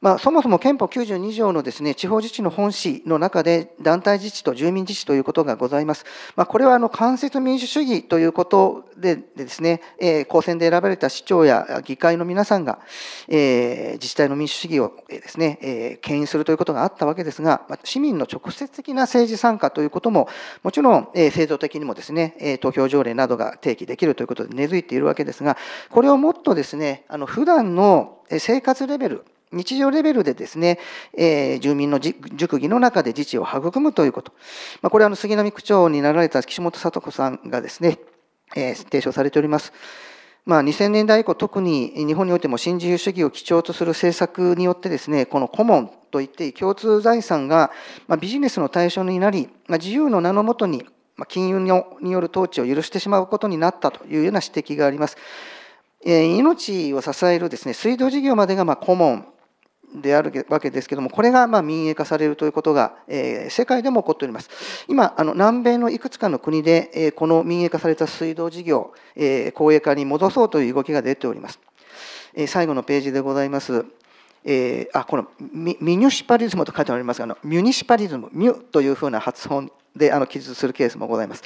まあ、そもそも憲法92条のですね地方自治の本旨の中で団体自治と住民自治ということがございます。まあ、これはあの間接民主主義ということでですね、えー、公選で選ばれた市長や議会の皆さんが、えー、自治体の民主主義をですね、えー、牽引するということがあったわけですが、まあ、市民の直接的な政治参加ということももちろん、えー、制度的にもですね、えー、投票条例などが提起できるということで根付いているわけですがこれをもっとですねあの普段の生活レベル日常レベルでですね、えー、住民の熟議の中で自治を育むということ。まあ、これはあの杉並区長になられた岸本聡子さんがですね、えー、提唱されております。まあ、2000年代以降、特に日本においても新自由主義を基調とする政策によってですね、この顧問といって共通財産がビジネスの対象になり、自由の名のもとに金融による統治を許してしまうことになったというような指摘があります。命を支えるですね水道事業までがまあ顧問であるわけですけどもこれがまあ民営化されるということが、え世界でも起こっております今あの南米のいくつかの国で、えこの民営化された水道事業、え公営化に戻そうという動きが出ております、え最後のページでございますえー、あこのミミニュシパリズムと書いてありますがあのミュニシパリズムミュというふうな発音であの記述するケースもございます。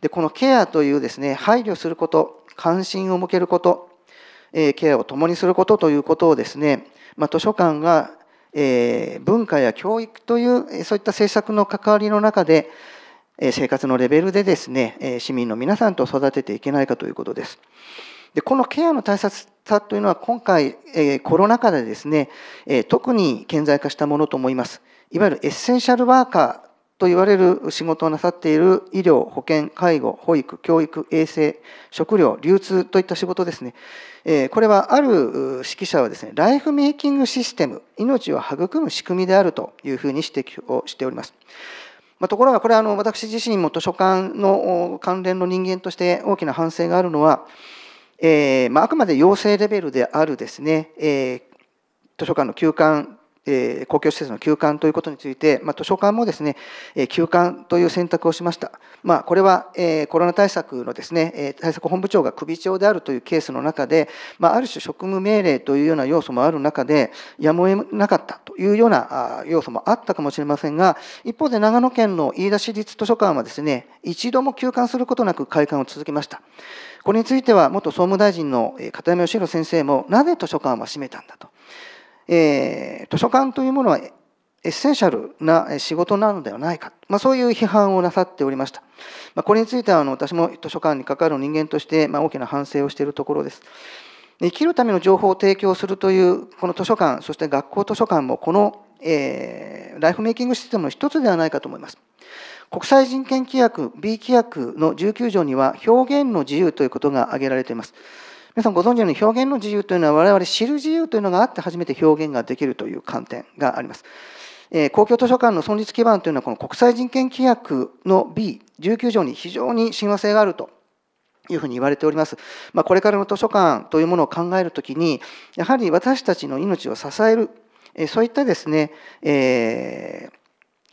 でこのケアというですね配慮すること関心を向けること、えー、ケアを共にすることということをですね、まあ、図書館が、えー、文化や教育というそういった政策の関わりの中で生活のレベルでですね市民の皆さんと育てていけないかということです。でこのケアの大切さというのは今回、えコロナ禍でですね、え特に顕在化したものと思います。いわゆるエッセンシャルワーカーと言われる仕事をなさっている医療、保健、介護、保育、教育、衛生、食料、流通といった仕事ですね。これはある指揮者はですね、ライフメイキングシステム、命を育む仕組みであるというふうに指摘をしております。まあ、ところが、これはあの私自身も図書館の関連の人間として大きな反省があるのは、えまあ、あくまで要請レベルであるですね、え図書館の休館え公共施設の休館ということについて、まあ、図書館もですね、え休館という選択をしました。まあ、これは、えコロナ対策のですね、え対策本部長が首長であるというケースの中で、まあ、ある種職務命令というような要素もある中で、やむを得なかったというような要素もあったかもしれませんが、一方で長野県の飯田市立図書館はですね、一度も休館することなく開館を続けました。これについては、元総務大臣の片山義弘先生も、なぜ図書館は閉めたんだと。えー、図書館というものはエッセンシャルな仕事なのではないか、まあ、そういう批判をなさっておりました。まあ、これについてはあの私も図書館に関わる人間として、まあ、大きな反省をしているところです。生きるための情報を提供するというこの図書館そして学校図書館もこの、えー、ライフメイキングシステムの一つではないかと思います。国際人権規約 B 規約の19条には表現の自由ということが挙げられています。皆さんご存知のように表現の自由というのは我々知る自由というのがあって初めて表現ができるという観点があります。え公共図書館の存立基盤というのはこの国際人権規約の B19 条に非常に親和性があるというふうに言われております。まあ、これからの図書館というものを考えるときにやはり私たちの命を支える、えそういったですね、えー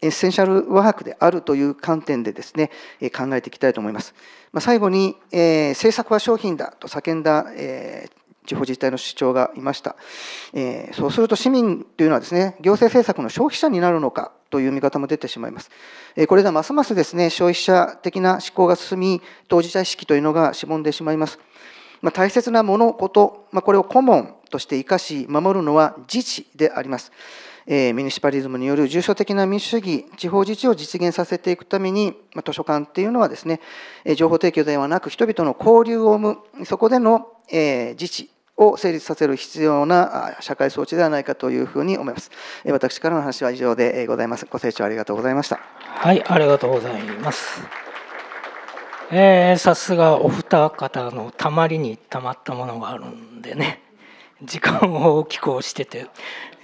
エッセンシャルワークであるという観点でですね考えていきたいと思います。まあ、最後に、えー、政策は商品だと叫んだ、えー、地方自治体の主張がいました、えー、そうすると市民というのはですね行政政策の消費者になるのかという見方も出てしまいます、えこれではますますですね消費者的な思考が進み当事者意識というのがしぼんでしまいます、まあ、大切なものこと、まあ、これを顧問として生かし守るのは自治でありますえー、ミニシパリズムによる重層的な民主主義、地方自治を実現させていくために、ま図書館っていうのはですね、情報提供ではなく人々の交流を生む、そこでの、えー、自治を成立させる必要な社会装置ではないかというふうに思います。私からの話は以上でございます。ご清聴ありがとうございました。はい、ありがとうございます。えー、さすがお二方のたまりにたまったものがあるんでね時間を大きく押してて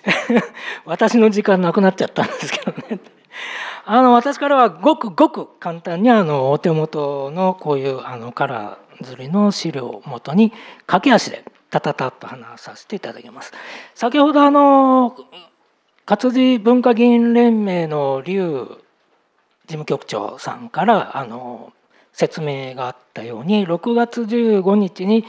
私の時間なくなっちゃったんですけどねあの私からはごくごく簡単にあのお手元のこういうあのカラー刷りの資料をもとに駆け足でタタタッと話させていただきます。先ほどあの活字文化議員連盟の劉事務局長さんからあの説明があったように6月15日に、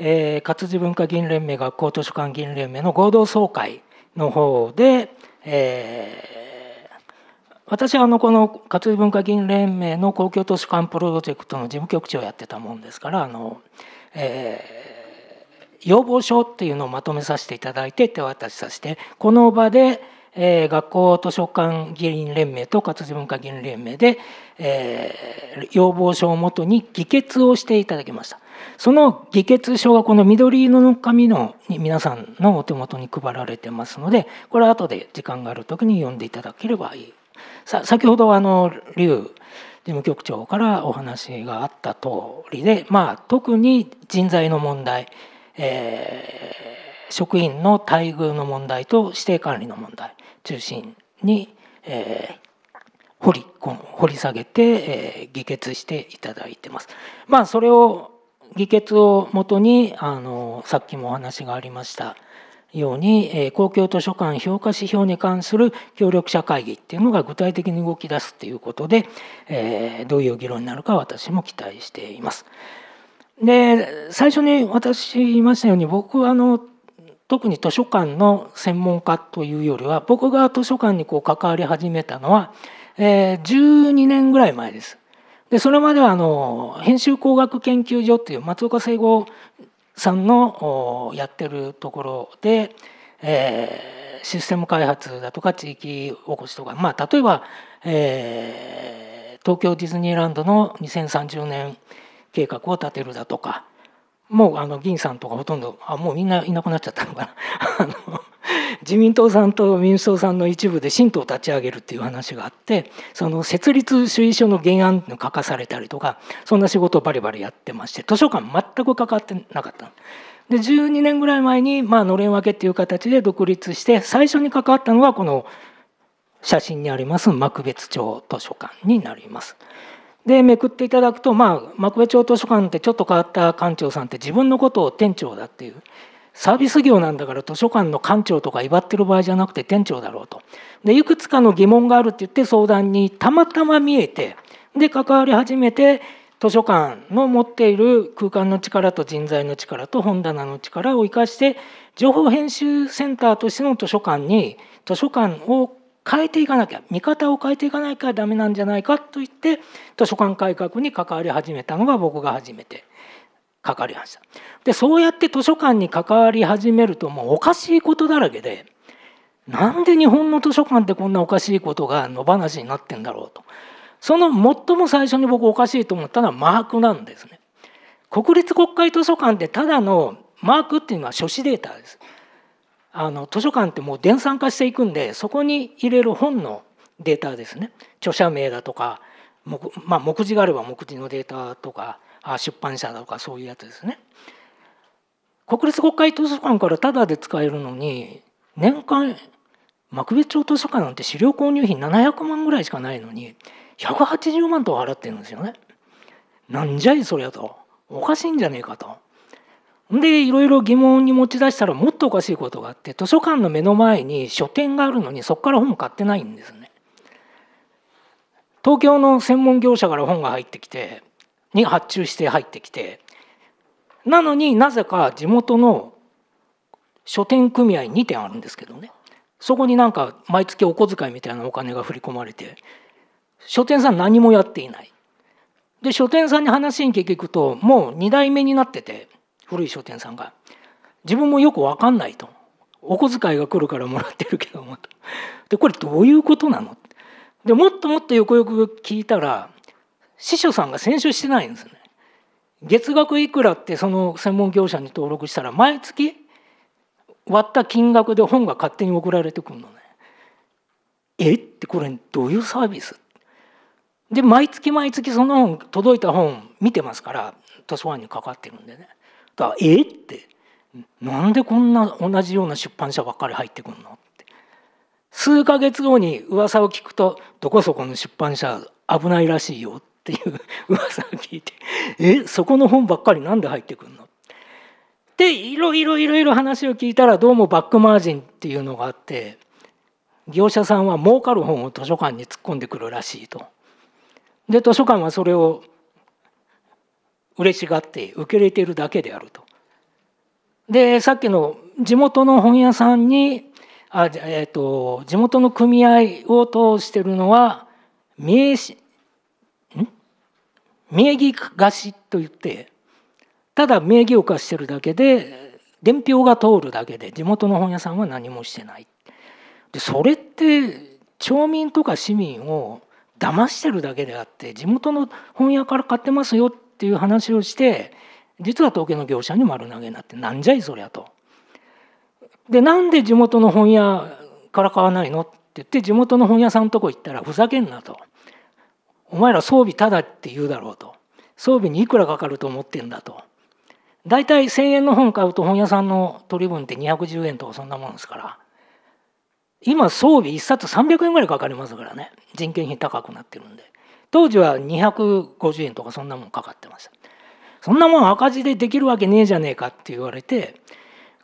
えー、活字文化議員連盟学校図書館議員連盟の合同総会の方で、えー、私はあのこの活地文化議員連盟の公共図書館プロジェクトの事務局長をやってたもんですからあの、えー、要望書っていうのをまとめさせていただいて手渡しさせてこの場で、えー、学校図書館議員連盟と活字文化議員連盟で、えー、要望書をもとに議決をしていただきました。その議決書がこの緑色の紙の皆さんのお手元に配られてますのでこれは後で時間がある時に読んでいただければいい。さ先ほどあの劉事務局長からお話があった通りで、まあ、特に人材の問題、えー、職員の待遇の問題と指定管理の問題中心に、えー、掘り掘り下げて、えー、議決していただいてます。まあ、それを議決をもとにあのさっきもお話がありましたように、え公共図書館評価指標に関する協力者会議っていうのが具体的に動き出すっていうことで、えどういう議論になるか私も期待しています。で最初に私言いましたように僕はあの特に図書館の専門家というよりは僕が図書館にこう関わり始めたのは、え12年ぐらい前です。でそれまではあの編集工学研究所っていう松岡聖吾さんのやってるところで、えー、システム開発だとか地域おこしとか、まあ、例えば、えー、東京ディズニーランドの2030年計画を立てるだとかもうあの員さんとかほとんどあもうみんないなくなっちゃったのかな。あの 自民党さんと民主党さんの一部で新党を立ち上げるっていう話があってその設立主意書の原案の書かされたりとかそんな仕事をバリバリやってまして図書館全く関わってなかった。で12年ぐらい前に、まあのれん分けっていう形で独立して最初に関わったのがこの写真にあります幕別町図書館になります。でめくっていただくと、まあ、幕別町図書館ってちょっと変わった館長さんって自分のことを店長だっていうサービス業なんだから図書館の館長とか威張ってる場合じゃなくて店長だろうとでいくつかの疑問があるって言って相談にたまたま見えてで関わり始めて図書館の持っている空間の力と人材の力と本棚の力を生かして情報編集センターとしての図書館に図書館を変えていかなきゃ見方を変えていかなきゃダメなんじゃないかと言って図書館改革に関わり始めたのが僕が初めてかかりました。でそうやって図書館に関わり始めるともうおかしいことだらけでなんで日本の図書館ってこんなおかしいことが野放しになってんだろうとその最も最初に僕おかしいと思ったのはマークなんですね。国立国会図書館ってただのマークっていうのは書誌データです。あの図書館ってもう電算化していくんでそこに入れる本のデータですね著者名だとかまあ、目次があれば目次のデータとか出版社だとかそういうやつですね。国立国会図書館からタダで使えるのに年間幕別町図書館なんて資料購入費700万ぐらいしかないのに180万と払ってるんですよね。なんじゃいそりゃとおかしいんじゃねえかと。でいろいろ疑問に持ち出したらもっとおかしいことがあって図書館の目の前に書店があるのにそこから本買ってないんですね。東京の専門業者から本が入ってきてに発注して入ってきてなのになぜか地元の書店組合2点あるんですけどねそこになんか毎月お小遣いみたいなお金が振り込まれて書店さん何もやっていないで書店さんに話に聞くともう2代目になってて古い書店さんが自分もよく分かんないとお小遣いが来るからもらってるけどもとでこれどういうことなのでもっともっとよくよく聞いたら司書さんが選集してないんですね。月額いくらってその専門業者に登録したら毎月割った金額で本が勝手に送られてくるのね。えってこれどういうサービスで毎月毎月その本届いた本見てますから図書館にかかってるんでね。だからえってなんでこんな同じような出版社ばっかり入ってくるのって数ヶ月後に噂を聞くとどこそこの出版社危ないらしいよって。っていう噂を聞いて「えそこの本ばっかりなんで入ってくんの?」でいろいろいろいろ話を聞いたらどうもバックマージンっていうのがあって業者さんは儲かる本を図書館に突っ込んでくるらしいと。で図書館はそれを嬉しがって受け入れているだけであると。でさっきの地元の本屋さんにあ、えーと、と地元の組合を通してるのは三重市名義貸しといってただ名義を貸してるだけで伝票が通るだけで地元の本屋さんは何もしてないでそれって町民とか市民を騙してるだけであって地元の本屋から買ってますよっていう話をして実は東京の業者に丸投げになってなんじゃいそりゃと。でなんで地元の本屋から買わないのって言って地元の本屋さんのとこ行ったらふざけんなと。お前ら装備ただって言うだろうと装備にいくらかかると思ってんだと大体1,000円の本買うと本屋さんの取り分って210円とかそんなもんですから今装備1冊300円ぐらいかかりますからね人件費高くなってるんで当時は250円とかそんなもんかかってましたそんなもん赤字でできるわけねえじゃねえかって言われて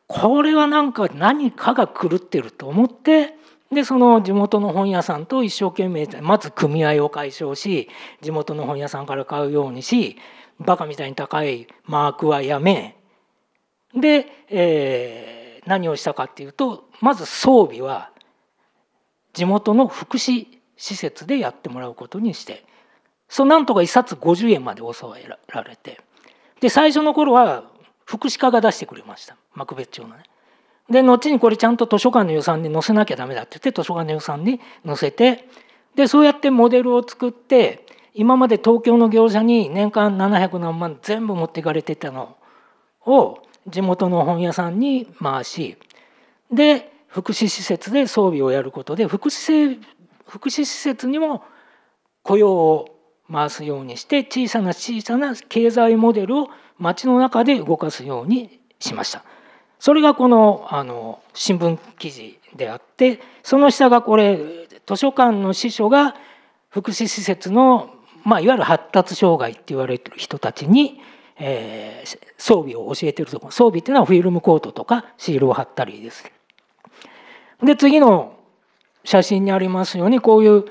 これはなんか何かが狂ってると思ってでその地元の本屋さんと一生懸命まず組合を解消し地元の本屋さんから買うようにしバカみたいに高いマークはやめで、えー、何をしたかっていうとまず装備は地元の福祉施設でやってもらうことにしてそうなんとか1冊50円まで抑えられてで最初の頃は福祉課が出してくれました幕別町のね。で後にこれちゃんと図書館の予算に載せなきゃダメだって言って図書館の予算に載せてでそうやってモデルを作って今まで東京の業者に年間700何万全部持っていかれてたのを地元の本屋さんに回しで福祉施設で装備をやることで福祉福祉施設にも雇用を回すようにして小さな小さな経済モデルを町の中で動かすようにしました。それがこのあの新聞記事であってその下がこれ図書館の司書が福祉施設の、まあ、いわゆる発達障害って言われてる人たちに、えー、装備を教えてるところ装備っていうのはフィルムコートとかシールを貼ったりです。で次の写真にありますようにこういう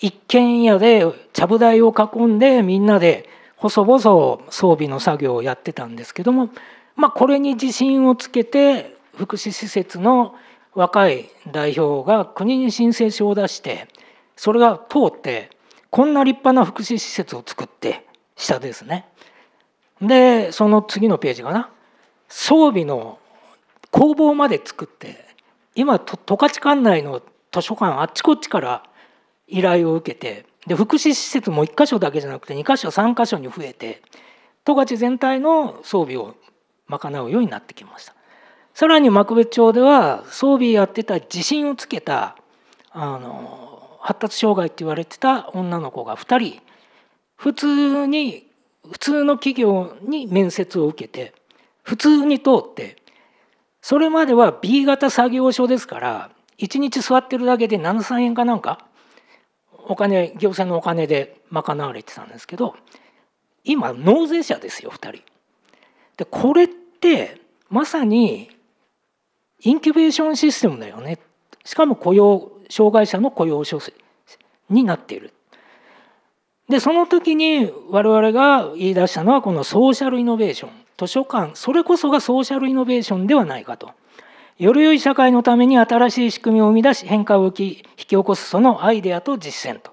一軒家でちゃぶ台を囲んでみんなで細々装備の作業をやってたんですけどもまあ、これに自信をつけて福祉施設の若い代表が国に申請書を出してそれが通ってこんな立派な福祉施設を作ってしたですねでその次のページかな装備の工房まで作って今十勝管内の図書館あっちこっちから依頼を受けてで福祉施設も1か所だけじゃなくて2か所3か所に増えて十勝全体の装備を賄うようになってきました。さらに幕別町では装備やってた自信をつけたあの発達障害って言われてた女の子が2人普通に普通の企業に面接を受けて普通に通ってそれまでは B 型作業所ですから1日座ってるだけで7,000円かなんかお金行政のお金で賄われてたんですけど今納税者ですよ2人。でこれってまさにインキュベーションシステムだよねしかも雇用障害者の雇用所になっている。でその時に我々が言い出したのはこのソーシャルイノベーション図書館それこそがソーシャルイノベーションではないかと。より良い社会のために新しい仕組みを生み出し変化をき引き起こすそのアイデアと実践と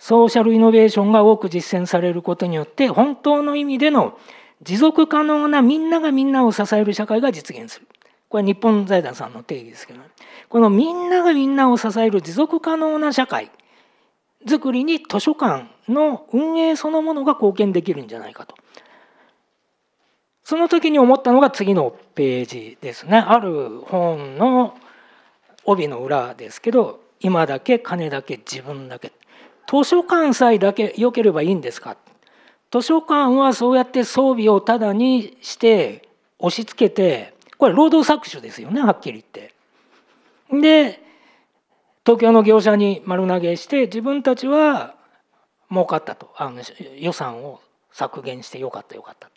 ソーシャルイノベーションが多く実践されることによって本当の意味での持続可能なみんながみんなを支える社会が実現する。これは日本財団さんの定義ですけど、ね、このみんながみんなを支える持続可能な社会づくりに図書館の運営そのものが貢献できるんじゃないかと。その時に思ったのが次のページですね。ある本の帯の裏ですけど、今だけ、金だけ、自分だけ。図書館さえだけ良ければいいんですか図書館はそうやって装備をただにして押し付けてこれ労働搾取ですよねはっきり言って。で東京の業者に丸投げして自分たちは儲かったとあの予算を削減してよかったよかった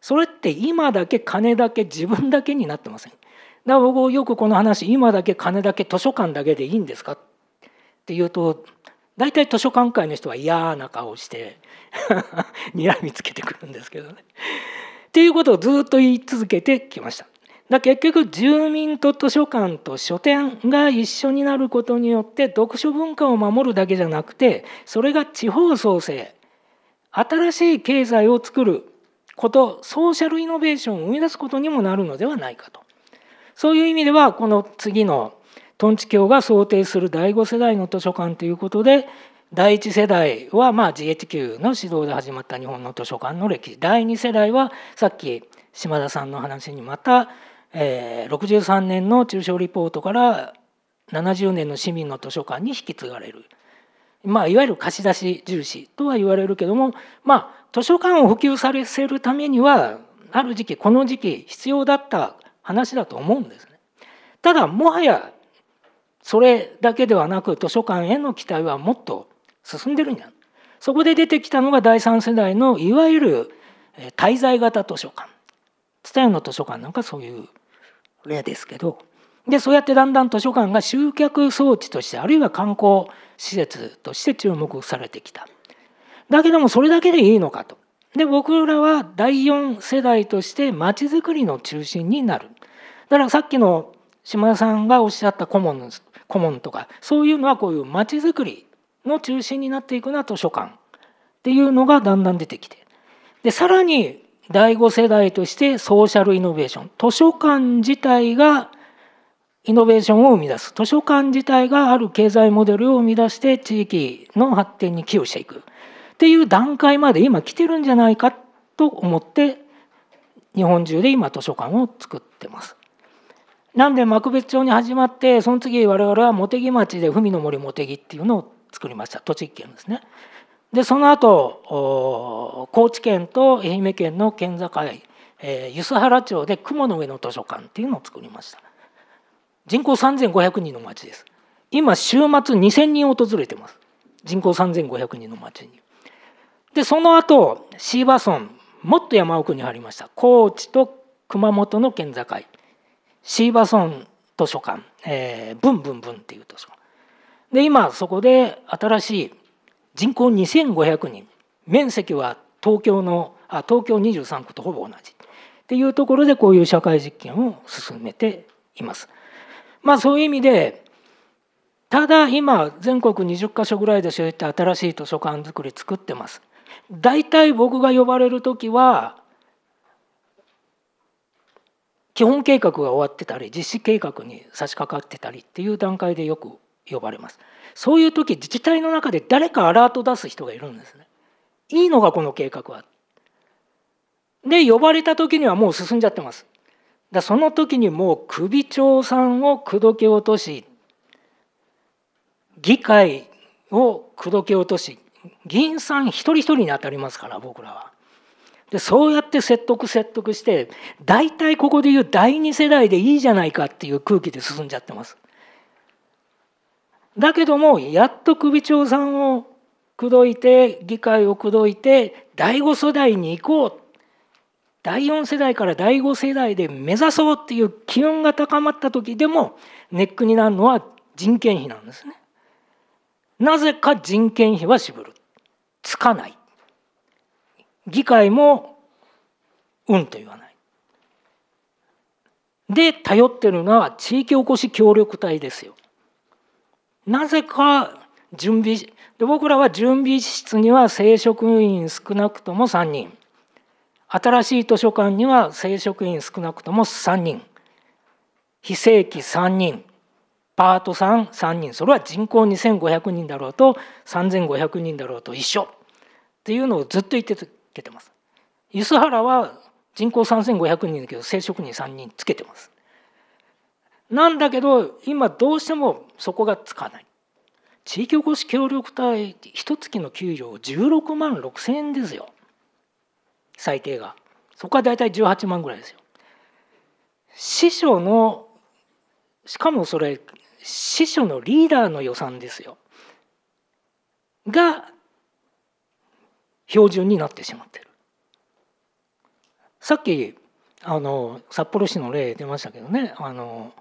それって今だけ金だけ自分だけになってませんだから僕よくこの話今だけ金だけ図書館だけでいいんですかって言うと大体図書館会の人は嫌な顔して睨 みつけてくるんですけどね。っていうことをずっと言い続けてきました。だ結局住民と図書館と書店が一緒になることによって読書文化を守るだけじゃなくてそれが地方創生新しい経済を作ることソーシャルイノベーションを生み出すことにもなるのではないかとそういう意味ではこの次のトンチウが想定する第5世代の図書館ということで第1世代はまあ GHQ の指導で始まった日本の図書館の歴史第2世代はさっき島田さんの話にまた、えー、63年の中小リポートから70年の市民の図書館に引き継がれる、まあ、いわゆる貸し出し重視とは言われるけども、まあ、図書館を普及させるためにはある時期この時期必要だった話だと思うんですね。ただもはやそれだけではなく図書館への期待はもっと進んでるんや。そこで出てきたのが第3世代のいわゆる滞在型図書館蔦屋の図書館なんかそういう例ですけどでそうやってだんだん図書館が集客装置としてあるいは観光施設として注目されてきただけどもそれだけでいいのかとで僕らは第4世代としてちづくりの中心になるだからさっきの島田さんがおっしゃったコモン顧問とかそういうのはこういうまちづくりの中心になっていくな図書館っていうのがだんだん出てきてでさらに第5世代としてソーシャルイノベーション図書館自体がイノベーションを生み出す図書館自体がある経済モデルを生み出して地域の発展に寄与していくっていう段階まで今来てるんじゃないかと思って日本中で今図書館を作ってます。なんで幕別町に始まってその次我々は茂木町で文の森茂木っていうのを作りました栃木県ですね。でその後高知県と愛媛県の県境、えー、梼原町で雲の上の図書館っていうのを作りました人口3500人の町です今週末2000人訪れてます人口3500人の町にでその後椎葉村もっと山奥に入りました高知と熊本の県境シーバソン図書館、えー、ブンブンブンっていう図書館で今そこで新しい人口2500人面積は東京のあ東京23区とほぼ同じっていうところでこういう社会実験を進めています。まあそういう意味でただ今全国20か所ぐらいでそういった新しい図書館作り作ってます。大体僕が呼ばれる時は基本計画が終わってたり実施計画に差し掛かってたりっていう段階でよく呼ばれますそういう時自治体の中で誰かアラート出す人がいるんですねいいのがこの計画はで呼ばれた時にはもう進んじゃってますだその時にもう首長さんを口説き落とし議会を口説き落とし議員さん一人一人に当たりますから僕らはでそうやって説得説得して大体ここでいう第二世代でいいじゃないかっていう空気で進んじゃってます。だけどもやっと首長さんを口説いて議会を口説いて第5世代に行こう第4世代から第5世代で目指そうっていう気温が高まった時でもネックになるのは人件費なんですね。なぜか人件費は渋るつかない議会もうんと言わない。で頼ってるのは地域おこし協力隊ですよ。なぜか準備で僕らは準備室には正職員少なくとも3人新しい図書館には正職員少なくとも3人非正規3人パートさん3人それは人口2500人だろうと3500人だろうと一緒っていうのをずっと言っててけてます。梼原は人口3500人だけど聖職人3人つけてます。なんだけど今どうしてもそこがつかない。地域おこし協力隊一月の給料16万6千円ですよ最低がそこは大体18万ぐらいですよ師匠のしかもそれ師匠のリーダーの予算ですよが標準になってしまってる。さっきあの札幌市の例出ましたけどねあの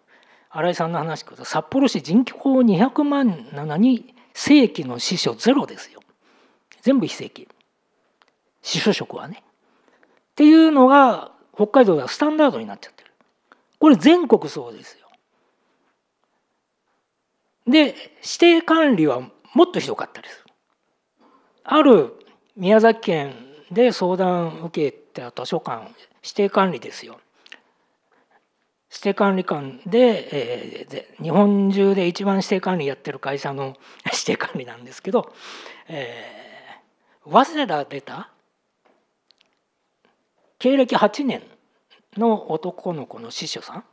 新井さんの話くと札幌市人口200万なのに正規の司書ゼロですよ全部非正規司書職はね。っていうのが北海道ではスタンダードになっちゃってる。これ全国そうですよ。で指定管理はもっとひどかったです。ある宮崎県で相談受けた図書館指定管理ですよ指定管理官で,、えー、で日本中で一番指定管理やってる会社の 指定管理なんですけど、えー、早稲田出た経歴8年の男の子の司書さん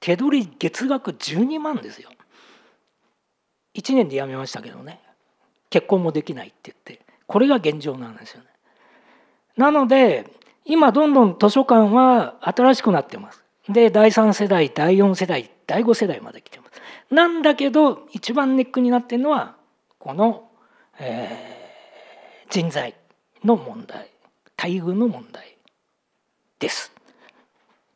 手取り月額12万ですよ1年で辞めましたけどね結婚もできないって言ってこれが現状なんですよね。なので今どんどん図書館は新しくなってます。で第3世代第4世代第5世代まで来てます。なんだけど一番ネックになってるのはこの、えー、人材の問題待遇の問題です。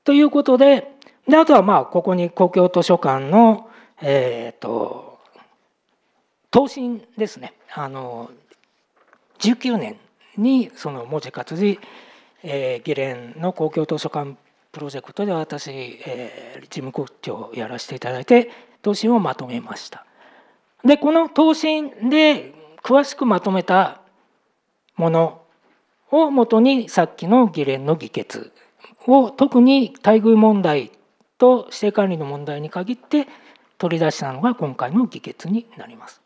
ということでであとはまあここに公共図書館のえっ、ー、と答申ですねあの19年にその文字活字、えー、議連の公共図書館プロジェクトで私、えー、事務局長をやらせていただいて答申をまとめました。でこの答申で詳しくまとめたものをもとにさっきの議連の議決を特に待遇問題と指定管理の問題に限って取り出したのが今回の議決になります。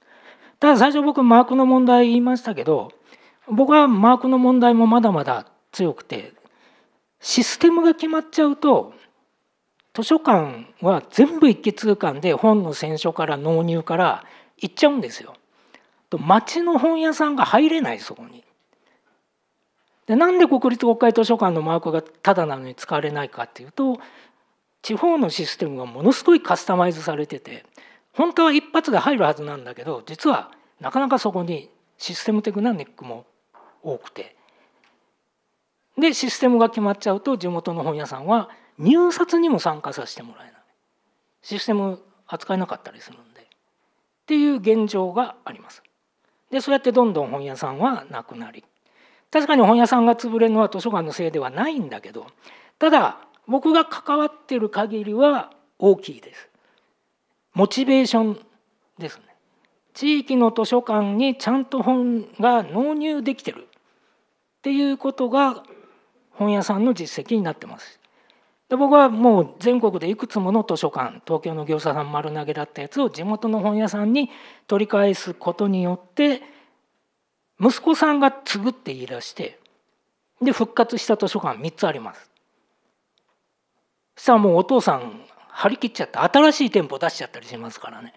ただ最初僕マークの問題言いましたけど僕はマークの問題もまだまだ強くてシステムが決まっちゃうと図書館は全部一気通貫で本の選書から納入から行っちゃうんですよ。と町の本屋さんが入れないそこに。でなんで国立国会図書館のマークがただなのに使われないかっていうと地方のシステムがものすごいカスタマイズされてて本当は一発で入るはずなんだけど実はなかなかそこにシステムテクナニックも多くてでシステムが決まっちゃうと地元の本屋さんは入札にも参加させてもらえないシステム扱えなかったりするんでっていう現状がありますでそうやってどんどん本屋さんはなくなり確かに本屋さんが潰れるのは図書館のせいではないんだけどただ僕が関わってる限りは大きいですモチベーションですね地域の図書館にちゃんと本が納入できてるっていうことが本屋さんの実績になってます。で僕はもう全国でいくつもの図書館東京の業者さん丸投げだったやつを地元の本屋さんに取り返すことによって息子さんが継ぐって言い出してで復活した図書館3つあります。そしたらもうお父さん張り切っちゃって新しい店舗出しちゃったりしますからね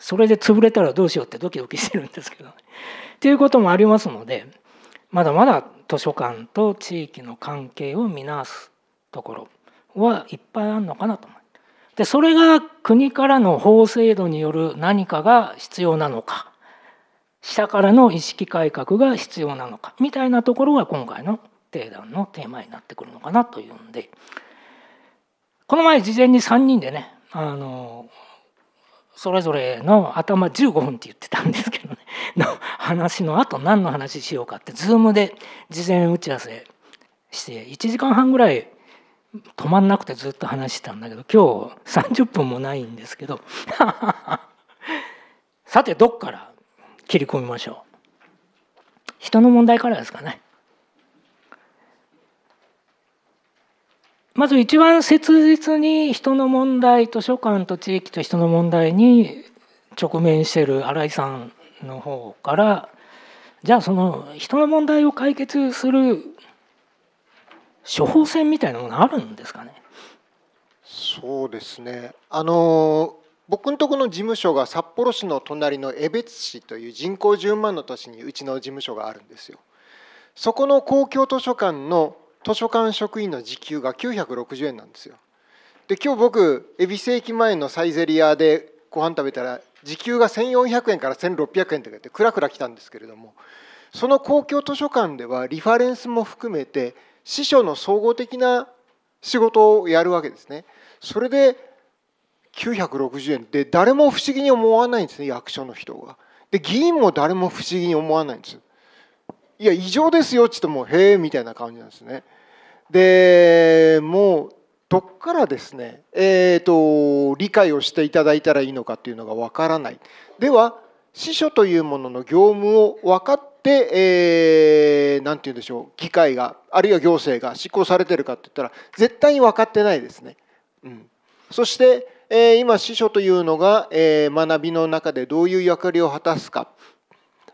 それで潰れたらどうしようってドキドキしてるんですけど。っていうこともありますのでまだまだ図書館と地域の関係を見直すところはいっぱいあるのかなと思でそれが国からの法制度による何かが必要なのか下からの意識改革が必要なのかみたいなところが今回の定談のテーマになってくるのかなというんでこの前事前に3人でねあのそれぞれの頭15分って言ってたんですけどねの話のあと何の話しようかってズームで事前打ち合わせして1時間半ぐらい止まんなくてずっと話してたんだけど今日30分もないんですけど さてどっから切り込みましょう人の問題からですかねまず一番切実に人の問題図書館と地域と人の問題に直面している新井さんの方からじゃあその人の問題を解決する処方箋みたいなものあるんですかねそうですねあの僕のところの事務所が札幌市の隣の江別市という人口10万の都市にうちの事務所があるんですよ。そこの公共図書館の図書館職員の時給が960円なんですよ。で今日僕恵比寿駅前のサイゼリヤでご飯食べたら時給が1400円から1600円って書いてくらくら来たんですけれどもその公共図書館ではリファレンスも含めて司書の総合的な仕事をやるわけですね。それで960円で誰も不思議に思わないんですね役所の人が。で議員も誰も不思議に思わないんです。いや異常ですよ」っつっても「へえ」みたいな感じなんですね。でもうどっからですね、えーと、理解をしていただいたらいいのかっていうのがわからない。では司書というものの業務を分かって、えー、て言うんでしょう議会があるいは行政が執行されてるかって言ったら絶対に分かってないですね。うん、そして、えー、今司書というのが、えー、学びの中でどういう役割を果たすか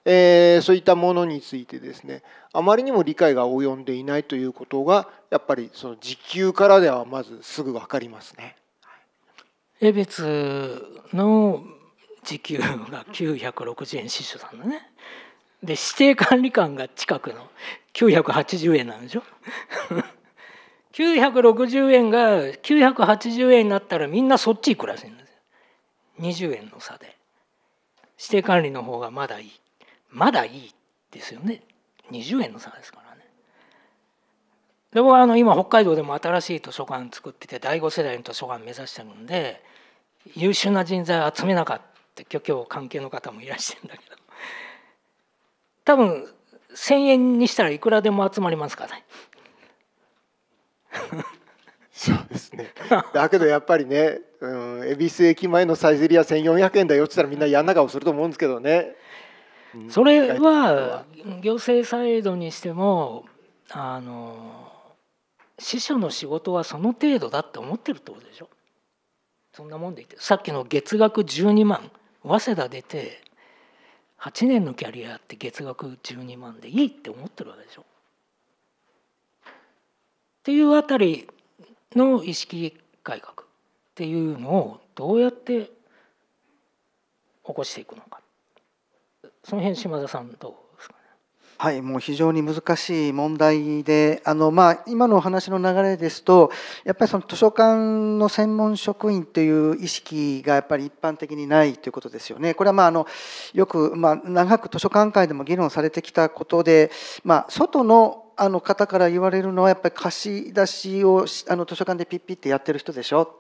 えー、そういったものについてですねあまりにも理解が及んでいないということがやっぱりその時給からではまずすぐ分かりますね。江別の時給が960円支出なんのねで指定管理官が近くの980円なんでしょ960 円が980円になったらみんなそっち行くらしいんですよ20円の差で指定管理の方がまだいいまだいいですよね20円の差ですからねで僕はあの今北海道でも新しい図書館作ってて第5世代の図書館目指してるんで優秀な人材を集めなかった今日関係の方もいらっしゃるんだけど多分1,000円にしたらいくらでも集まりますからねそうですね。だけどやっぱりね、うん、恵比寿駅前のサイゼリア1400円だよって言ったらみんな嫌な顔すると思うんですけどね。それは行政サイドにしてもあの司書の仕事はその程度だって思ってるってことでしょそんなもんでいてさっきの月額12万早稲田出て8年のキャリアやって月額12万でいいって思ってるわけでしょっていうあたりの意識改革っていうのをどうやって起こしていくのかその辺島田さんどうですかね。はい、もう非常に難しい問題で、あのまあ、今のお話の流れですと、やっぱりその図書館の専門職員という意識がやっぱり一般的にないということですよね。これはまああのよく、まあ、長く図書館会でも議論されてきたことで、まあ、外のあの方から言われるのはやっぱり貸し出しをあの図書館でピッピッてやってる人でしょ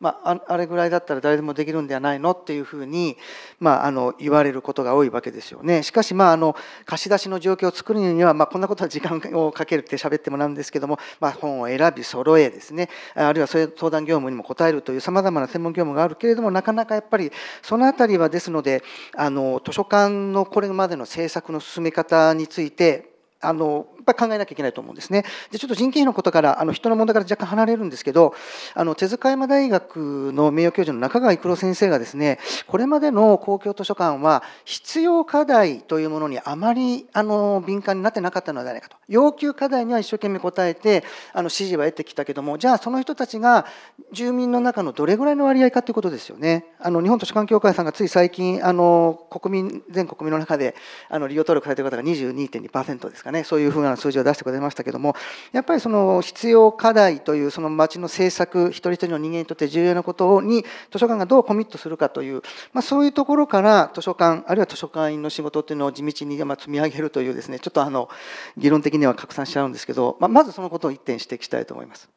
まあ、あれぐらいだったら誰でもできるんではないのっていうふうに、まあ、あの言われることが多いわけですよね。しかし、まあ、あの貸し出しの状況を作るには、まあ、こんなことは時間をかけるって喋ってもらうんですけども、まあ、本を選び揃えですねあるいは相談業務にも応えるというさまざまな専門業務があるけれどもなかなかやっぱりそのあたりはですのであの図書館のこれまでの政策の進め方についてあのやっぱり考えなきゃいけないと思うんですね。でちょっと人件費のことからあの人の問題から若干離れるんですけどあの手塚山大学の名誉教授の中川育郎先生がですねこれまでの公共図書館は必要課題というものにあまりあの敏感になってなかったのではないかと要求課題には一生懸命答えてあの支持は得てきたけどもじゃあその人たちが住民の中のどれぐらいの割合かということですよね。あの日本図書館協会さんがつい最近あの国民全国民の中であの利用登録されている方が22.2%ですかかねそういうふうな数字を出してくれましたけどもやっぱりその必要課題というその町の政策一人一人の人間にとって重要なことに図書館がどうコミットするかという、まあ、そういうところから図書館あるいは図書館員の仕事っていうのを地道に積み上げるというですねちょっとあの議論的には拡散しちゃうんですけど、まあ、まずそのことを1点指摘したいと思います。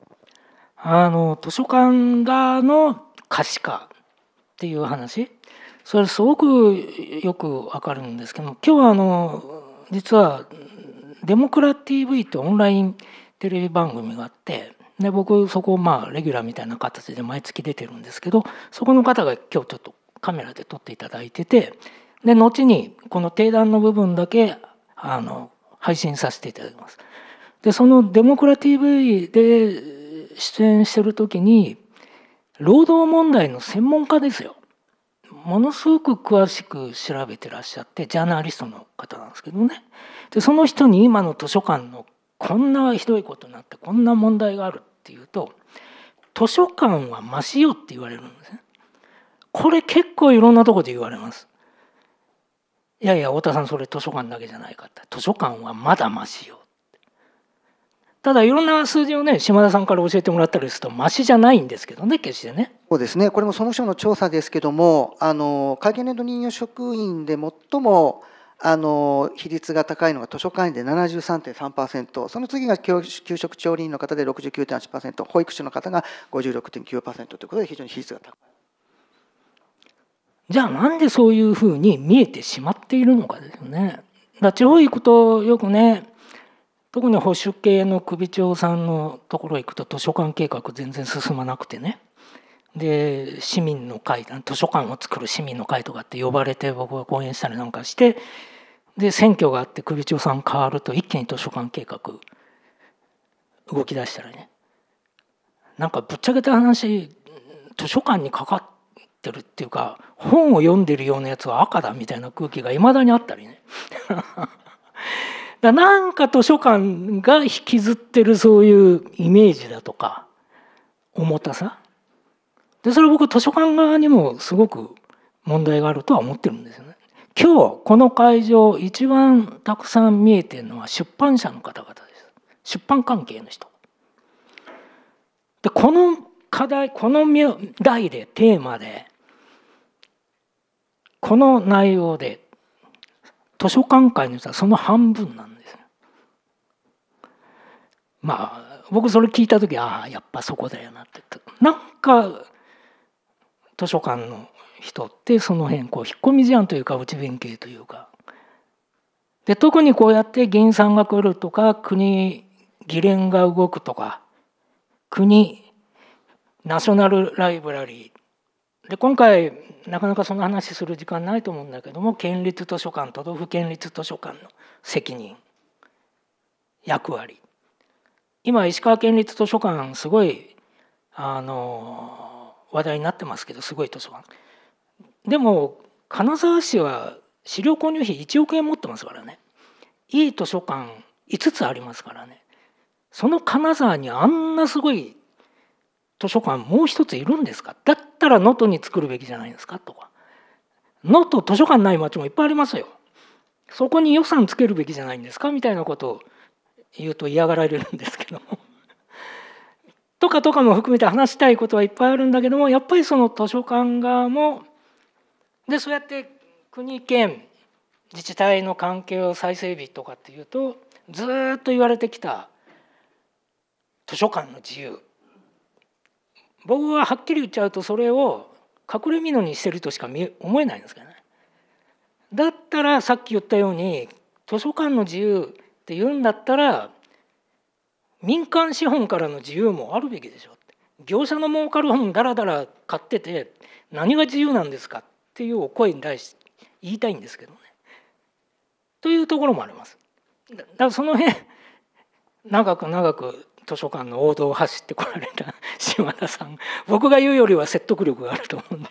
あの図書館側の可視化っていう話それすごくよくわかるんですけど今日はあの実はデモクラ TV ってオンラインテレビ番組があってで僕そこまあレギュラーみたいな形で毎月出てるんですけどそこの方が今日ちょっとカメラで撮っていただいててで後にこの定談の部分だけあの配信させていただきます。でその「デモクラ TV」で出演してる時に労働問題の専門家ですよ。ものすごく詳しく調べてらっしゃってジャーナリストの方なんですけどね。でその人に今の図書館のこんなひどいことになってこんな問題があるっていうと図書館はマシよって言われるんですね。これ結構いろんなとこで言われます。いやいや太田さんそれ図書館だけじゃないかって図書館はまだマシよただいろんな数字をね島田さんから教えてもらったりするとましじゃないんですけどね決してね。そうですねこれも総務省の調査ですけどもあの会計年度任用職員で最もあの比率が高いのが図書館員で73.3%その次が給食調理員の方で69.8%保育士の方が56.9%ということで非常に比率が高い。じゃあなんでそういうふうに見えてしまっているのかですよね。だ地方行くとよくね特に保守系の首長さんのところ行くと図書館計画全然進まなくてねで市民の会図書館を作る市民の会とかって呼ばれて僕が講演したりなんかしてで選挙があって首長さん変わると一気に図書館計画動き出したらねなんかぶっちゃけた話図書館にかかってるっていうか本を読んでるようなやつは赤だみたいな空気がいまだにあったりね だなんか図書館が引きずってるそういうイメージだとか重たさでそれ僕図書館側にもすごく問題があるとは思ってるんですよね。今日この会場一番たくさん見えてるのは出版社の方々です出版関係の人でこの課題この題でテーマでこの内容で図書館会の人はその半分なんですまあ僕それ聞いた時ああやっぱそこだよなってなんか図書館の人ってその辺こう引っ込み思案というか内弁慶というかで特にこうやって議員さんが来るとか国議連が動くとか国ナショナルライブラリーで今回なかなかその話する時間ないと思うんだけども県立図書館都道府県立図書館の責任役割今石川県立図書館すごいあの話題になってますけどすごい図書館でも金沢市は資料購入費1億円持ってますからねいい図書館5つありますからねその金沢にあんなすごい図書館もう一ついるんですかだったら能登に作るべきじゃないですかとか能登図書館ない町もいっぱいありますよそこに予算つけるべきじゃないんですかみたいなことを言うと嫌がられるんですけどもとかとかも含めて話したいことはいっぱいあるんだけどもやっぱりその図書館側もでそうやって国県自治体の関係を再整備とかっていうとずっと言われてきた図書館の自由僕ははっきり言っちゃうとそれを隠れ蓑にしてるとしか思えないんですけどね。だったらさっき言ったように図書館の自由って言うんだったら民間資本からの自由もあるべきでしょ業者の儲かる本ダラダラ買ってて何が自由なんですかっていう声に対して言いたいんですけどね。というところもあります。だからその辺長く長く図書館の王道を走ってこられた 島田さん僕が言うよりは説得力があると思うんで。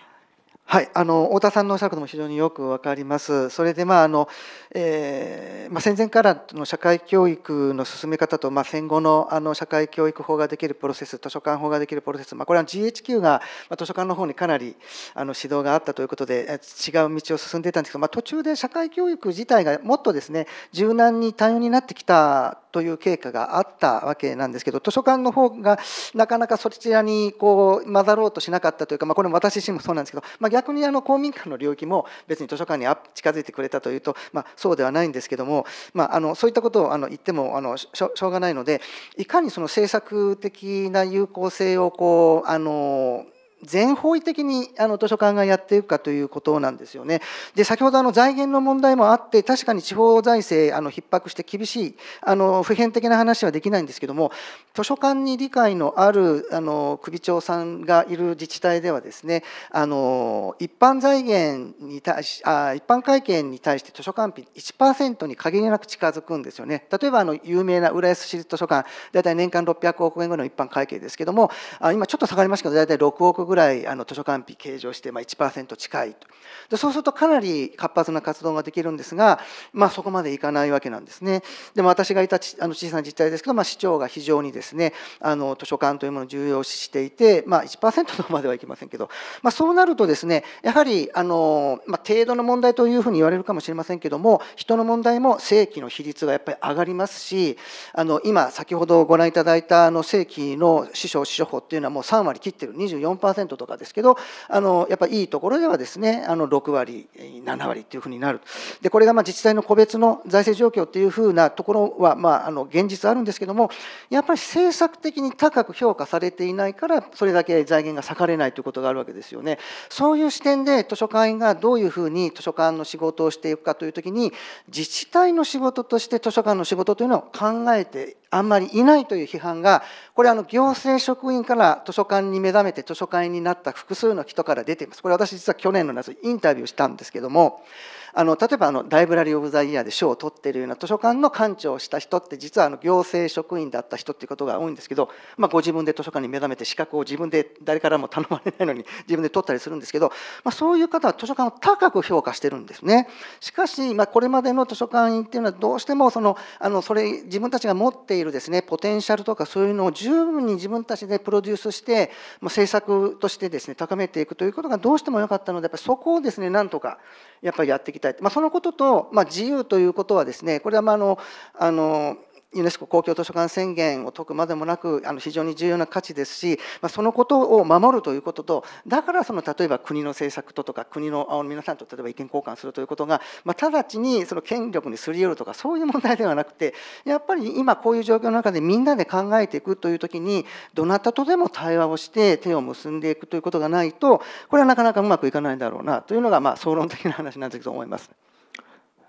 はい、あの太田さんのおっしゃることも非常によくわかります。それで、まああのえーまあ、戦前からの社会教育の進め方と、まあ、戦後のあの社会教育法ができるプロセス図書館法ができるプロセス、まあ、これは GHQ が、まあ、図書館の方にかなりあの指導があったということで違う道を進んでいたんですけど、まあ、途中で社会教育自体がもっとですね柔軟に対応になってきたという経過があったわけなんですけど図書館の方がなかなかそちらにこう混ざろうとしなかったというか、まあ、これも私自身もそうなんですけど、まあ逆にあの公民館の領域も別に図書館に近づいてくれたというと、まあ、そうではないんですけども、まあ、あのそういったことをあの言ってもあのしょうがないのでいかにその政策的な有効性をこうあの全方位的にあの図書館がやっていくかということなんですよね。で先ほどあの財源の問題もあって確かに地方財政あの逼迫して厳しいあの普遍的な話はできないんですけども図書館に理解のあるあの首長さんがいる自治体ではですねあの一般財源に対しあ一般会計に対して図書館費1%に限りなく近づくんですよね。例えばあの有名な浦安市立図書館大体年間600億円ぐらいの一般会計ですけどもあ今ちょっと下がりましたけど大体6億ぐらいあの図書館費計上してまあ1%近いとでそうするとかなり活発な活動ができるんですが、まあ、そこまでいかないわけなんですね。でも私がいたあの小さな実態ですけど、まあ、市長が非常にですねあの図書館というものを重要視していて、まあ、1%とまではいきませんけど、まあ、そうなるとですねやはりあの、まあ、程度の問題というふうに言われるかもしれませんけども人の問題も正規の比率がやっぱり上がりますしあの今先ほどご覧いただいたあの正規の司書司書法っていうのはもう3割切ってる24% 3%とかですけどあのやっぱいいところではですねあの6割7割っていうふうになるでこれがまあ自治体の個別の財政状況っていうふうなところは、まあ、あの現実あるんですけどもやっぱり政策的に高く評価されていないからそれだけ財源が割かれないということがあるわけですよね。そういう視点で図書館がどういうふうに図書館の仕事をしていくかというときに自治体の仕事として図書館の仕事というのを考えてあんまりいないという批判がこれあの行政職員から図書館に目覚めて図書館になった複数の人から出ています。これ私実は去年の夏インタビューしたんですけどもあの例えばあのライブラリー・オブ・ザ・イヤーで賞を取ってるような図書館の館長をした人って実はあの行政職員だった人っていうことが多いんですけど、まあ、ご自分で図書館に目覚めて資格を自分で誰からも頼まれないのに自分で取ったりするんですけど、まあ、そういう方は図書館を高く評価してるんですね。しかし、まあ、これまでの図書館員っていうのはどうしてもそのあのそれ自分たちが持っているですねポテンシャルとかそういうのを十分に自分たちでプロデュースして、まあ、政策としてですね高めていくということがどうしても良かったのでやっぱそこをですねなんとかやっぱりやってきてたい、まあ、そのことと、まあ、自由ということはですねこれはまああのあのユネスコ公共図書館宣言を解くまでもなくあの非常に重要な価値ですし、まそのことを守るということとだからその例えば国の政策ととか国の皆さんと例えば意見交換するということが、ま直ちにその権力にすり寄るとかそういう問題ではなくてやっぱり今こういう状況の中でみんなで考えていくという時にどなたとでも対話をして手を結んでいくということがないとこれはなかなかうまくいかないだろうなというのがまあ総論的な話なんですけど思います。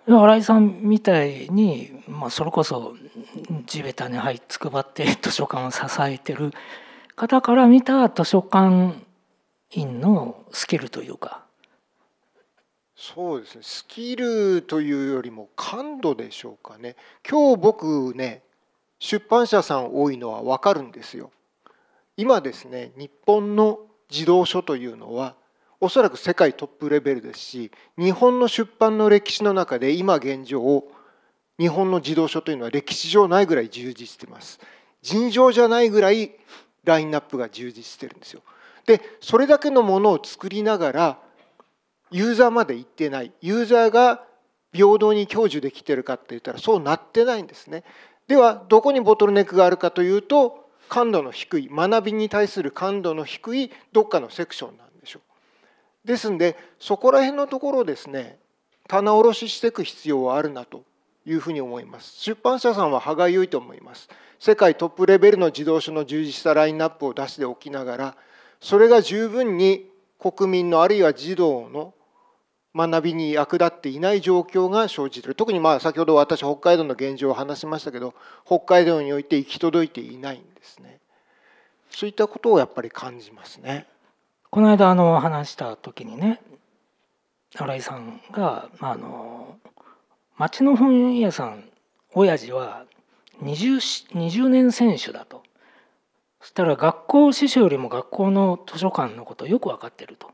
新井さんみたいに、まあ、それこそ地べたにはいつくばって 図書館を支えてる方から見た図書館員のスキルというかそうですねスキルというよりも感度でしょうかね今日僕ね出版社さん多いのは分かるんですよ今ですね日本の児童書というのはおそらく世界トップレベルですし日本の出版の歴史の中で今現状を日本の児童書というのは歴史上ないぐらい充実してます尋常じゃないぐらいラインナップが充実してるんですよでそれだけのものを作りながらユーザーまで行ってないユーザーが平等に享受できてるかって言ったらそうなってないんですねではどこにボトルネックがあるかというと感度の低い学びに対する感度の低いどっかのセクションなんですんでそこら辺のところですね棚卸ししていく必要はあるなというふうに思います出版社さんは歯がゆいと思います世界トップレベルの児童書の充実したラインナップを出しておきながらそれが十分に国民のあるいは児童の学びに役立っていない状況が生じている特にまあ先ほど私北海道の現状を話しましたけど北海道において行き届いていないんですねそういったことをやっぱり感じますね。この間あの話した時にね新井さんが、まあ、あの町の本屋さん親父は 20, 20年選手だとそしたら学校師匠よりも学校の図書館のことよく分かってると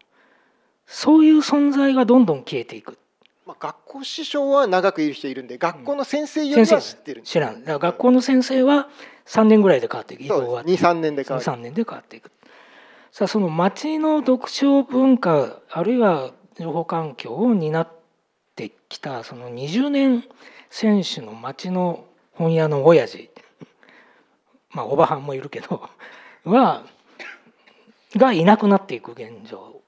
そういう存在がどんどん消えていく。まあ、学校師匠は長くいる人いるんで学校の先生よりは知ってる、うん、知らんだから学校の先生は3年ぐらいで変わっていく動は23年で変わっていくさあその町の読書文化あるいは情報環境を担ってきたその20年選手の町の本屋の親父まあおばはんもいるけどはがいなくなっていく現状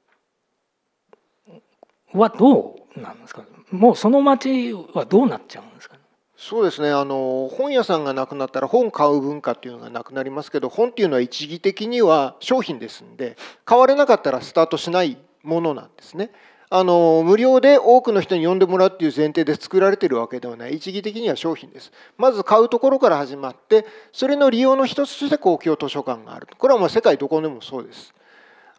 はどうなんですかもうその町はどうなっちゃうんですか、ね、そうですねあの本屋さんがなくなったら本買う文化っていうのがなくなりますけど本っていうのは一義的には商品ですんで買われなかったらスタートしないものなんですね。あの無料で多くの人に読んでもらうっていう前提で作られてるわけではない一義的には商品ですまず買うところから始まってそれの利用の一つとして公共図書館があるこれはもう世界どこでもそうです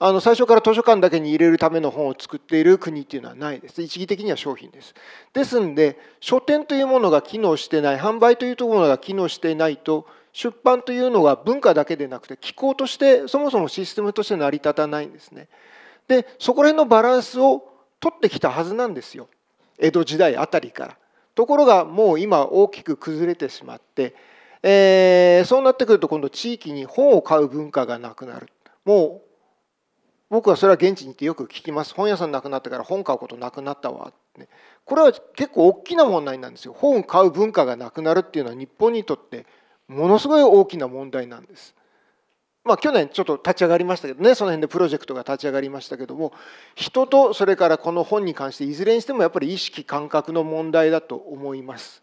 あの最初から図書館だけに入れるための本を作っている国っていうのはないです。一義的には商品です。ですんで書店というものが機能してない販売というところが機能していないと出版というのが文化だけでなくて機構としてそもそもシステムとして成り立たないんですね。でそこら辺のバランスを取ってきたはずなんですよ江戸時代あたりから。ところがもう今大きく崩れてしまって、えー、そうなってくると今度地域に本を買う文化がなくなる。もう僕はそれは現地に行ってよく聞きます本屋さんなくなったから本買うことなくなったわ、ね、これは結構大きな問題なんですよ本買う文化がなくなるっていうのは日本にとってものすごい大きな問題なんです。まあ、去年ちょっと立ち上がりましたけどねその辺でプロジェクトが立ち上がりましたけども人とそれからこの本に関していずれにしてもやっぱり意識感覚の問題だと思います。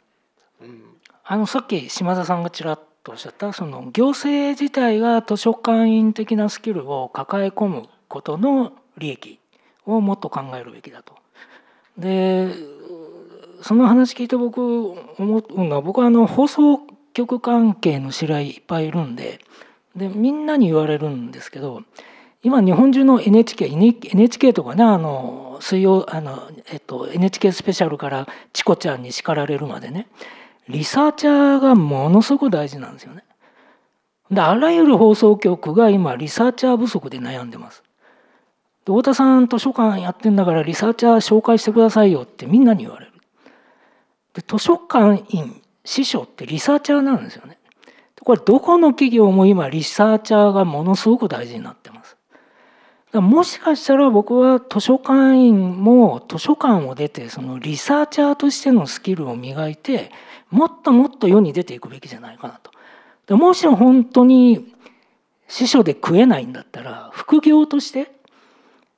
うん、あのさっき島田さんがちらっとおっしゃったその行政自体が図書館員的なスキルを抱え込むことの利益をもっと考えるべきだと。でその話聞いて僕思うのは僕はあの放送局関係の知り合いいっぱいいるんででみんなに言われるんですけど今日本中の NHK, NHK とかねあの水曜あの、えっと、NHK スペシャルからチコちゃんに叱られるまでねリサーチャーがものすごく大事なんですよね。であらゆる放送局が今リサーチャー不足で悩んでます。太田さん図書館やってんだからリサーチャー紹介してくださいよってみんなに言われる。で図書館員司書ってリサーチャーなんですよね。これどこの企業も今リサーチャーがものすごく大事になってます。だもしかしたら僕は図書館員も図書館を出てそのリサーチャーとしてのスキルを磨いてもっともっと世に出ていくべきじゃないかなと。でもし本当に司書で食えないんだったら副業として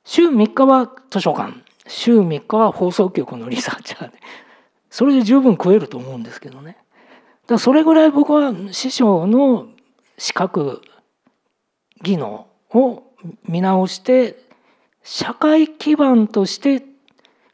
週3日は図書館週3日は放送局のリサーチャーでそれで十分食えると思うんですけどねだそれぐらい僕は師匠の資格技能を見直して社会基盤として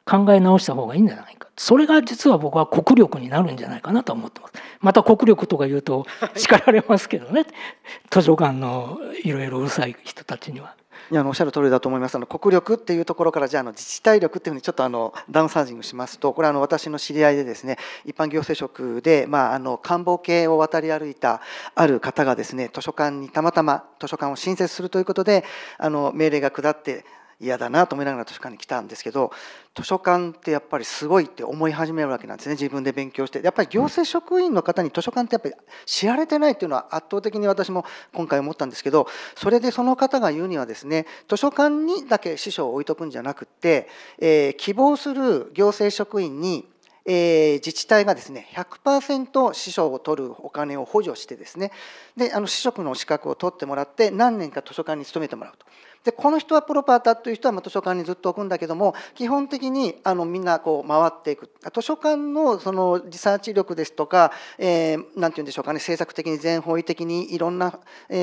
考え直した方がいいんじゃないかそれが実は僕は国力になるんじゃないかなと思ってますまた国力とか言うと叱られますけどね、図書館のいろいろうるさい人たちには。いやおっしゃる通りだと思いますあの国力っていうところからじゃあの自治体力っていうふうにちょっとあのダウンサージングしますとこれはあの私の知り合いでですね一般行政職で、まあ、あの官房系を渡り歩いたある方がですね図書館にたまたま図書館を新設するということであの命令が下って嫌だなと思いながら図書館に来たんですけど図書館ってやっぱりすごいって思い始めるわけなんですね自分で勉強してやっぱり行政職員の方に図書館ってやっぱり知られてないっていうのは圧倒的に私も今回思ったんですけどそれでその方が言うにはですね図書館にだけ師匠を置いとくんじゃなくって、えー、希望する行政職員にえー、自治体がですね100%師匠を取るお金を補助してですねであの師職の資格を取ってもらって何年か図書館に勤めてもらうとでこの人はプロパータという人はまあ図書館にずっと置くんだけども基本的にあのみんなこう回っていく図書館のそのリサーチ力ですとか何、えー、て言うんでしょうかね政策的に全方位的にいろんな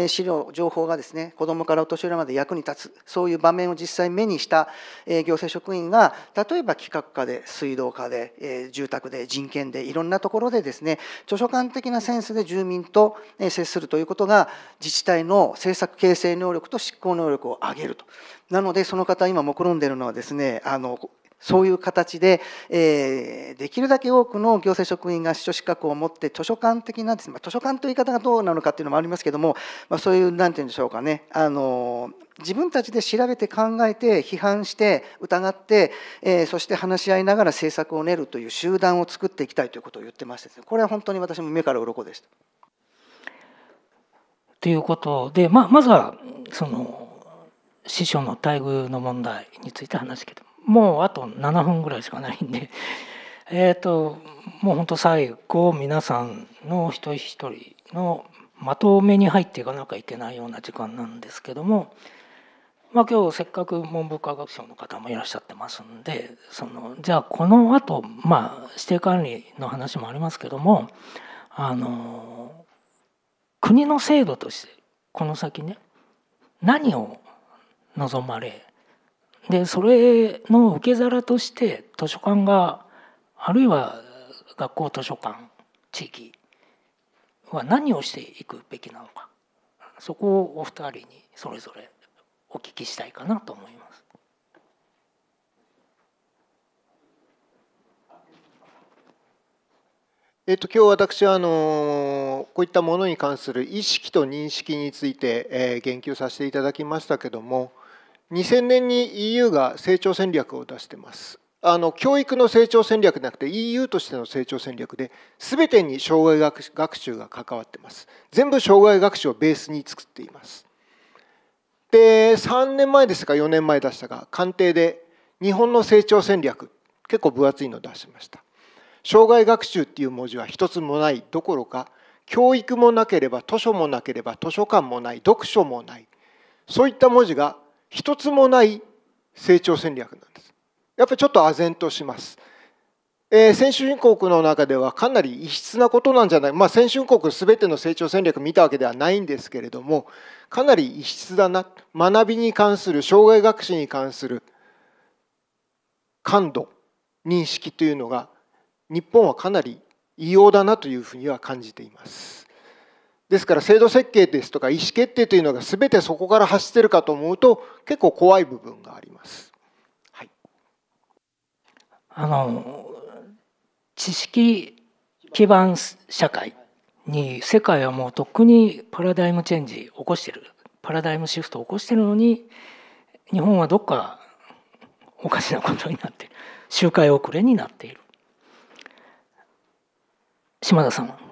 資料情報がですね子どもからお年寄りまで役に立つそういう場面を実際目にした行政職員が例えば企画課で水道課で、えー、住宅で人権でいろんなところでですね図書館的なセンスで住民と接するということが自治体の政策形成能力と執行能力を上上げると。なのでその方今目論んでるのはですねあのそういう形で、えー、できるだけ多くの行政職員が司書資格を持って図書館的なですね、まあ、図書館という言い方がどうなのかというのもありますけども、まあ、そういう何て言うんでしょうかねあの自分たちで調べて考えて批判して疑って、えー、そして話し合いながら政策を練るという集団を作っていきたいということを言ってまして、ね、これは本当に私も目から鱗でした。ということで、まあ、まずはその師匠の待遇の問題について話すけどもうあと7分ぐらいしかないんで えっともうほんと最後皆さんの一人一人のまとめに入っていかなきゃいけないような時間なんですけども、まあ、今日せっかく文部科学省の方もいらっしゃってますんでそのじゃあこの後、まあ指定管理の話もありますけどもあの国の制度としてこの先ね何を望まれでそれの受け皿として図書館があるいは学校図書館地域は何をしていくべきなのかそこをお二人にそれぞれお聞きしたいかなと思います。えっと、今日私はあのこういったものに関する意識と認識について、え言及させていただきましたけども、2000年に EU が成長戦略を出してます。あの教育の成長戦略なくて EU としての成長戦略で全てに障害学習が関わってます全部障害学習をベースに作っていますで3年前ですか4年前出したが官邸で日本の成長戦略結構分厚いの出しました障害学習っていう文字は一つもないどころか教育もなければ図書もなければ図書館もない読書もないそういった文字が一つもない成長戦略なんです。やっぱりちょっと唖然とします。えー、先進国の中ではかなり異質なことなんじゃない、まあ、先進国全ての成長戦略見たわけではないんですけれどもかなり異質だな学びに関する障害学習に関する感度認識というのが日本はかなり異様だなというふうには感じています。ですから制度設計ですとか意思決定というのが全てそこから発してるかと思うと結構怖い部分があります。はい、あの知識基盤社会に世界はもうとっくにパラダイムチェンジ起こしてるパラダイムシフト起こしてるのに日本はどっかおかしなことになってる周回遅れになっている島田さん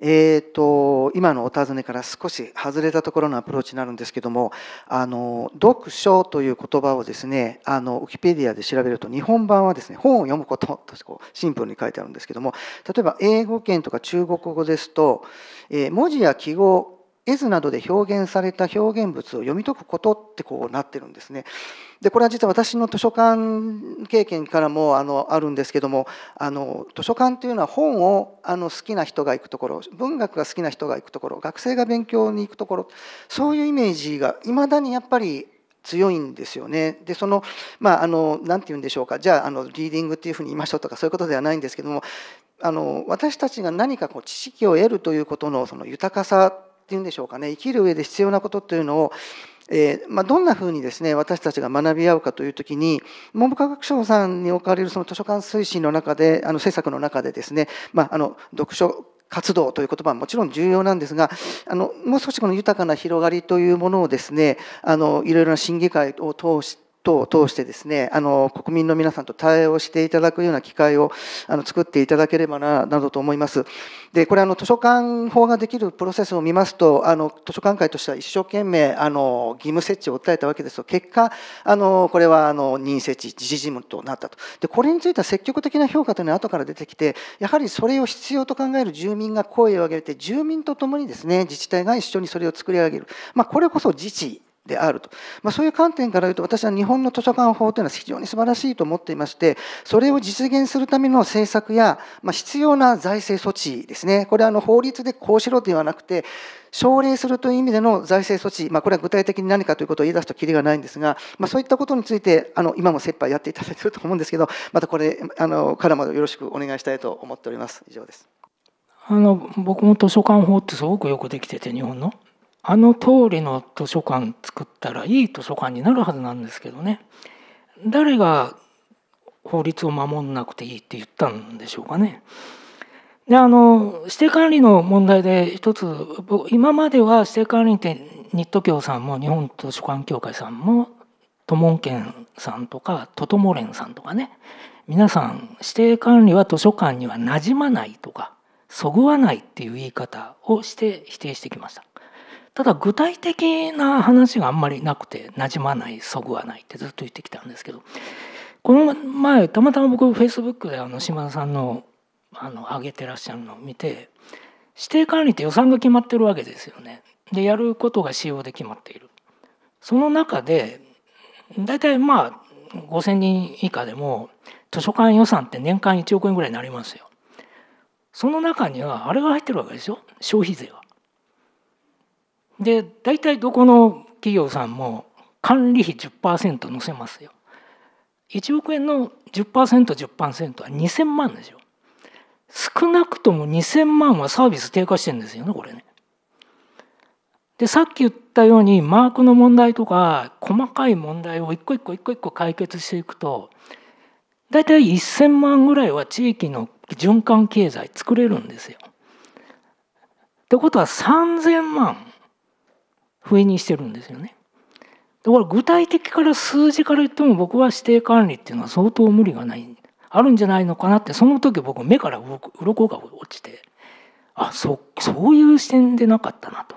えーと、今のお尋ねから少し外れたところのアプローチになるんですけどもあの読書という言葉をですねあのウィキペディアで調べると日本版はですね本を読むこととこうシンプルに書いてあるんですけども例えば英語圏とか中国語ですと、えー、文字や記号絵図などで表現された表現物を読み解くことってこうなってるんですね。でこれは実は私の図書館経験からもあのあるんですけどもあの図書館というのは本をあの好きな人が行くところ文学が好きな人が行くところ学生が勉強に行くところそういうイメージがいまだにやっぱり強いんですよね。でそのまああの何て言うんでしょうかじゃああのリーディングっていうふうに言いましょうとかそういうことではないんですけどもあの私たちが何かこう知識を得るということのその豊かさっていうんでしょうかね生きる上で必要なことというのをえー、まあ、どんなふうにですね私たちが学び合うかというときに文部科学省さんに置かれるその図書館推進の中であの政策の中でですね、まあ、あの読書活動という言葉はもちろん重要なんですがあのもう少しこの豊かな広がりというものをですねあのいろいろな審議会を通し等を通してですね、あの、国民の皆さんと対応していただくような機会を、あの、作っていただければな、などと思います。で、これ、あの、図書館法ができるプロセスを見ますと、あの、図書館会としては一生懸命、あの、義務設置を訴えたわけですと、結果、あの、これは、あの、任設置、自治事務となったと。で、これについては積極的な評価というのは後から出てきて、やはりそれを必要と考える住民が声を上げて、住民とともにですね、自治体が一緒にそれを作り上げる。まあ、これこそ自治であると、まあ、そういう観点から言うと私は日本の図書館法というのは非常に素晴らしいと思っていましてそれを実現するための政策や、まあ、必要な財政措置ですねこれはあの法律でこうしろではなくて奨励するという意味での財政措置、まあ、これは具体的に何かということを言い出すときりがないんですが、まあ、そういったことについてあの今も切羽やっていただいていると思うんですけどまたこれあのからもよろしくお願いしたいと思っております以上ですあの僕も図書館法ってすごくよくできてて日本の。あの通りの図書館作ったらいい図書館になるはずなんですけどね誰が法律を守んなくていいって言ったんでしょうかね。であの指定管理の問題で一つ今までは指定管理って日東京さんも日本図書館協会さんも都門県さんとか都都もれんさんとかね皆さん指定管理は図書館には馴染まないとかそぐわないっていう言い方をして否定してきました。ただ具体的な話があんまりなくてなじまないそぐわないってずっと言ってきたんですけどこの前たまたま僕フェイスブックであの島田さんのあの上げてらっしゃるのを見て指定管理って予算が決まってるわけですよね。でやることが仕様で決まっている。その中で大体まあ5,000人以下でも図書館予算って年間1億円ぐらいになりますよ。その中にはあれが入ってるわけでしょ消費税は。で大体どこの企業さんも管理費10%載せますよ1億円の 10%10% は2000万ですよ少なくとも2000万はサービス低下してんですよねこれねでさっき言ったようにマークの問題とか細かい問題を一個一個一個一個解決していくと大体1,000万ぐらいは地域の循環経済作れるんですよ。ってことは3,000万笛にしてるんですよね。だから具体的から数字から言っても僕は指定管理っていうのは相当無理がないあるんじゃないのかなってその時僕目から鱗が落ちてあそそういう視点でなかったなと。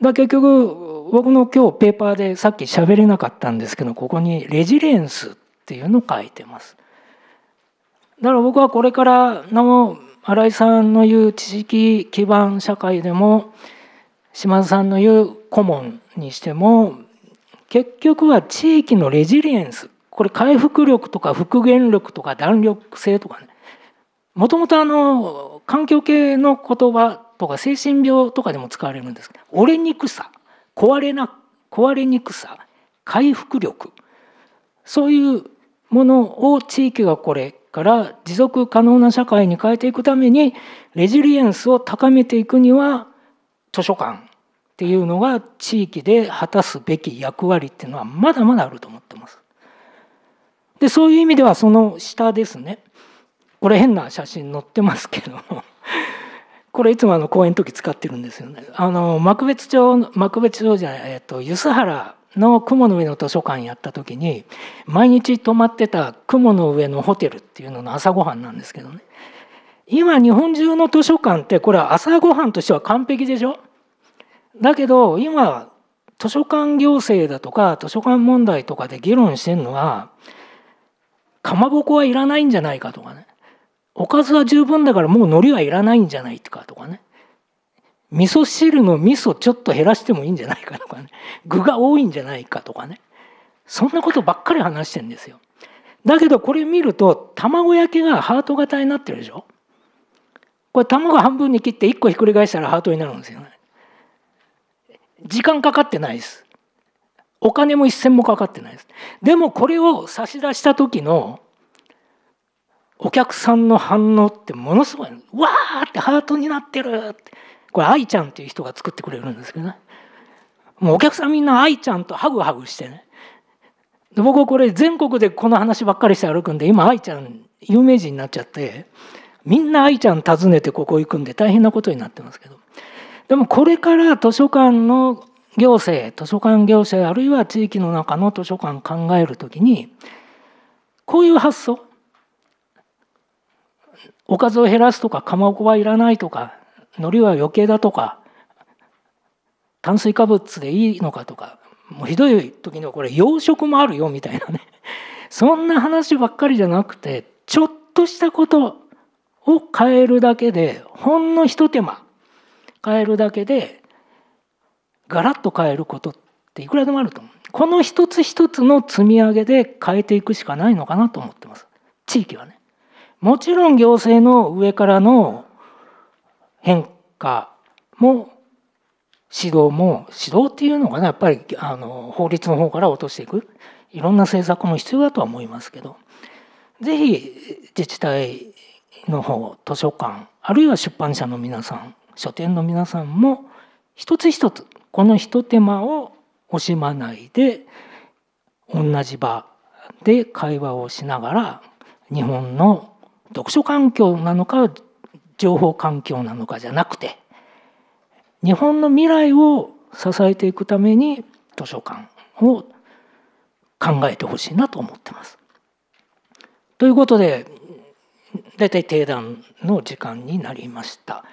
だ結局僕の今日ペーパーでさっき喋れなかったんですけどここに「レジリエンス」っていうのを書いてます。だから僕はこれからの新井さんの言う知識基盤社会でも島津さんの言う顧問にしても結局は地域のレジリエンスこれ回復力とか復元力とか弾力性とかねもともとあの環境系の言葉とか精神病とかでも使われるんですけど折れにくさ壊れな壊れにくさ回復力そういうものを地域がこれから持続可能な社会に変えていくためにレジリエンスを高めていくには図書館っていうのが地域で果たすべき役割っていうのはまだまだあると思ってます。でそういう意味ではその下ですねこれ変な写真載ってますけども これいつもあの講演の時使ってるんですよね。あの幕別町幕別町じゃない、えっと、梼原の雲の上の図書館やった時に毎日泊まってた雲の上のホテルっていうのの朝ごはんなんですけどね今日本中の図書館ってこれは朝ごはんとしては完璧でしょだけど今図書館行政だとか図書館問題とかで議論してるのはかまぼこはいらないんじゃないかとかねおかずは十分だからもう海苔はいらないんじゃないかとかね味噌汁の味噌ちょっと減らしてもいいんじゃないかとかね具が多いんじゃないかとかねそんなことばっかり話してんですよ。だけどこれ見ると卵焼きがハート型になってるでしょこれ卵半分に切って1個ひっくり返したらハートになるんですよね。時間かかってないです。お金も一銭もかかってないです。でもこれを差し出した時のお客さんの反応ってものすごい、わーってハートになってるって。これ愛ちゃんっていう人が作ってくれるんですけどね。もうお客さんみんな愛ちゃんとハグハグしてね。で僕これ全国でこの話ばっかりして歩くんで今愛ちゃん有名人になっちゃってみんな愛ちゃん訪ねてここ行くんで大変なことになってますけどでもこれから図書館の行政図書館行政あるいは地域の中の図書館考える時にこういう発想おかずを減らすとかかまぼこはいらないとか海苔は余計だとか炭水化物でいいのかとかもうひどい時にはこれ養殖もあるよみたいなねそんな話ばっかりじゃなくてちょっとしたことを変えるだけでほんのひと手間変えるだけでガラッと変えることっていくらでもあると思うこの一つ一つの積み上げで変えていくしかないのかなと思ってます地域はねもちろん行政の上からの変化も指導も指導っていうのがねやっぱりあの法律の方から落としていくいろんな政策も必要だとは思いますけど是非自治体の方図書館あるいは出版社の皆さん書店の皆さんも一つ一つこのひと手間を惜しまないで同じ場で会話をしながら日本の読書環境なのか情報環境なのかじゃなくて日本の未来を支えていくために図書館を考えてほしいなと思ってます。ということで大体定談の時間になりました。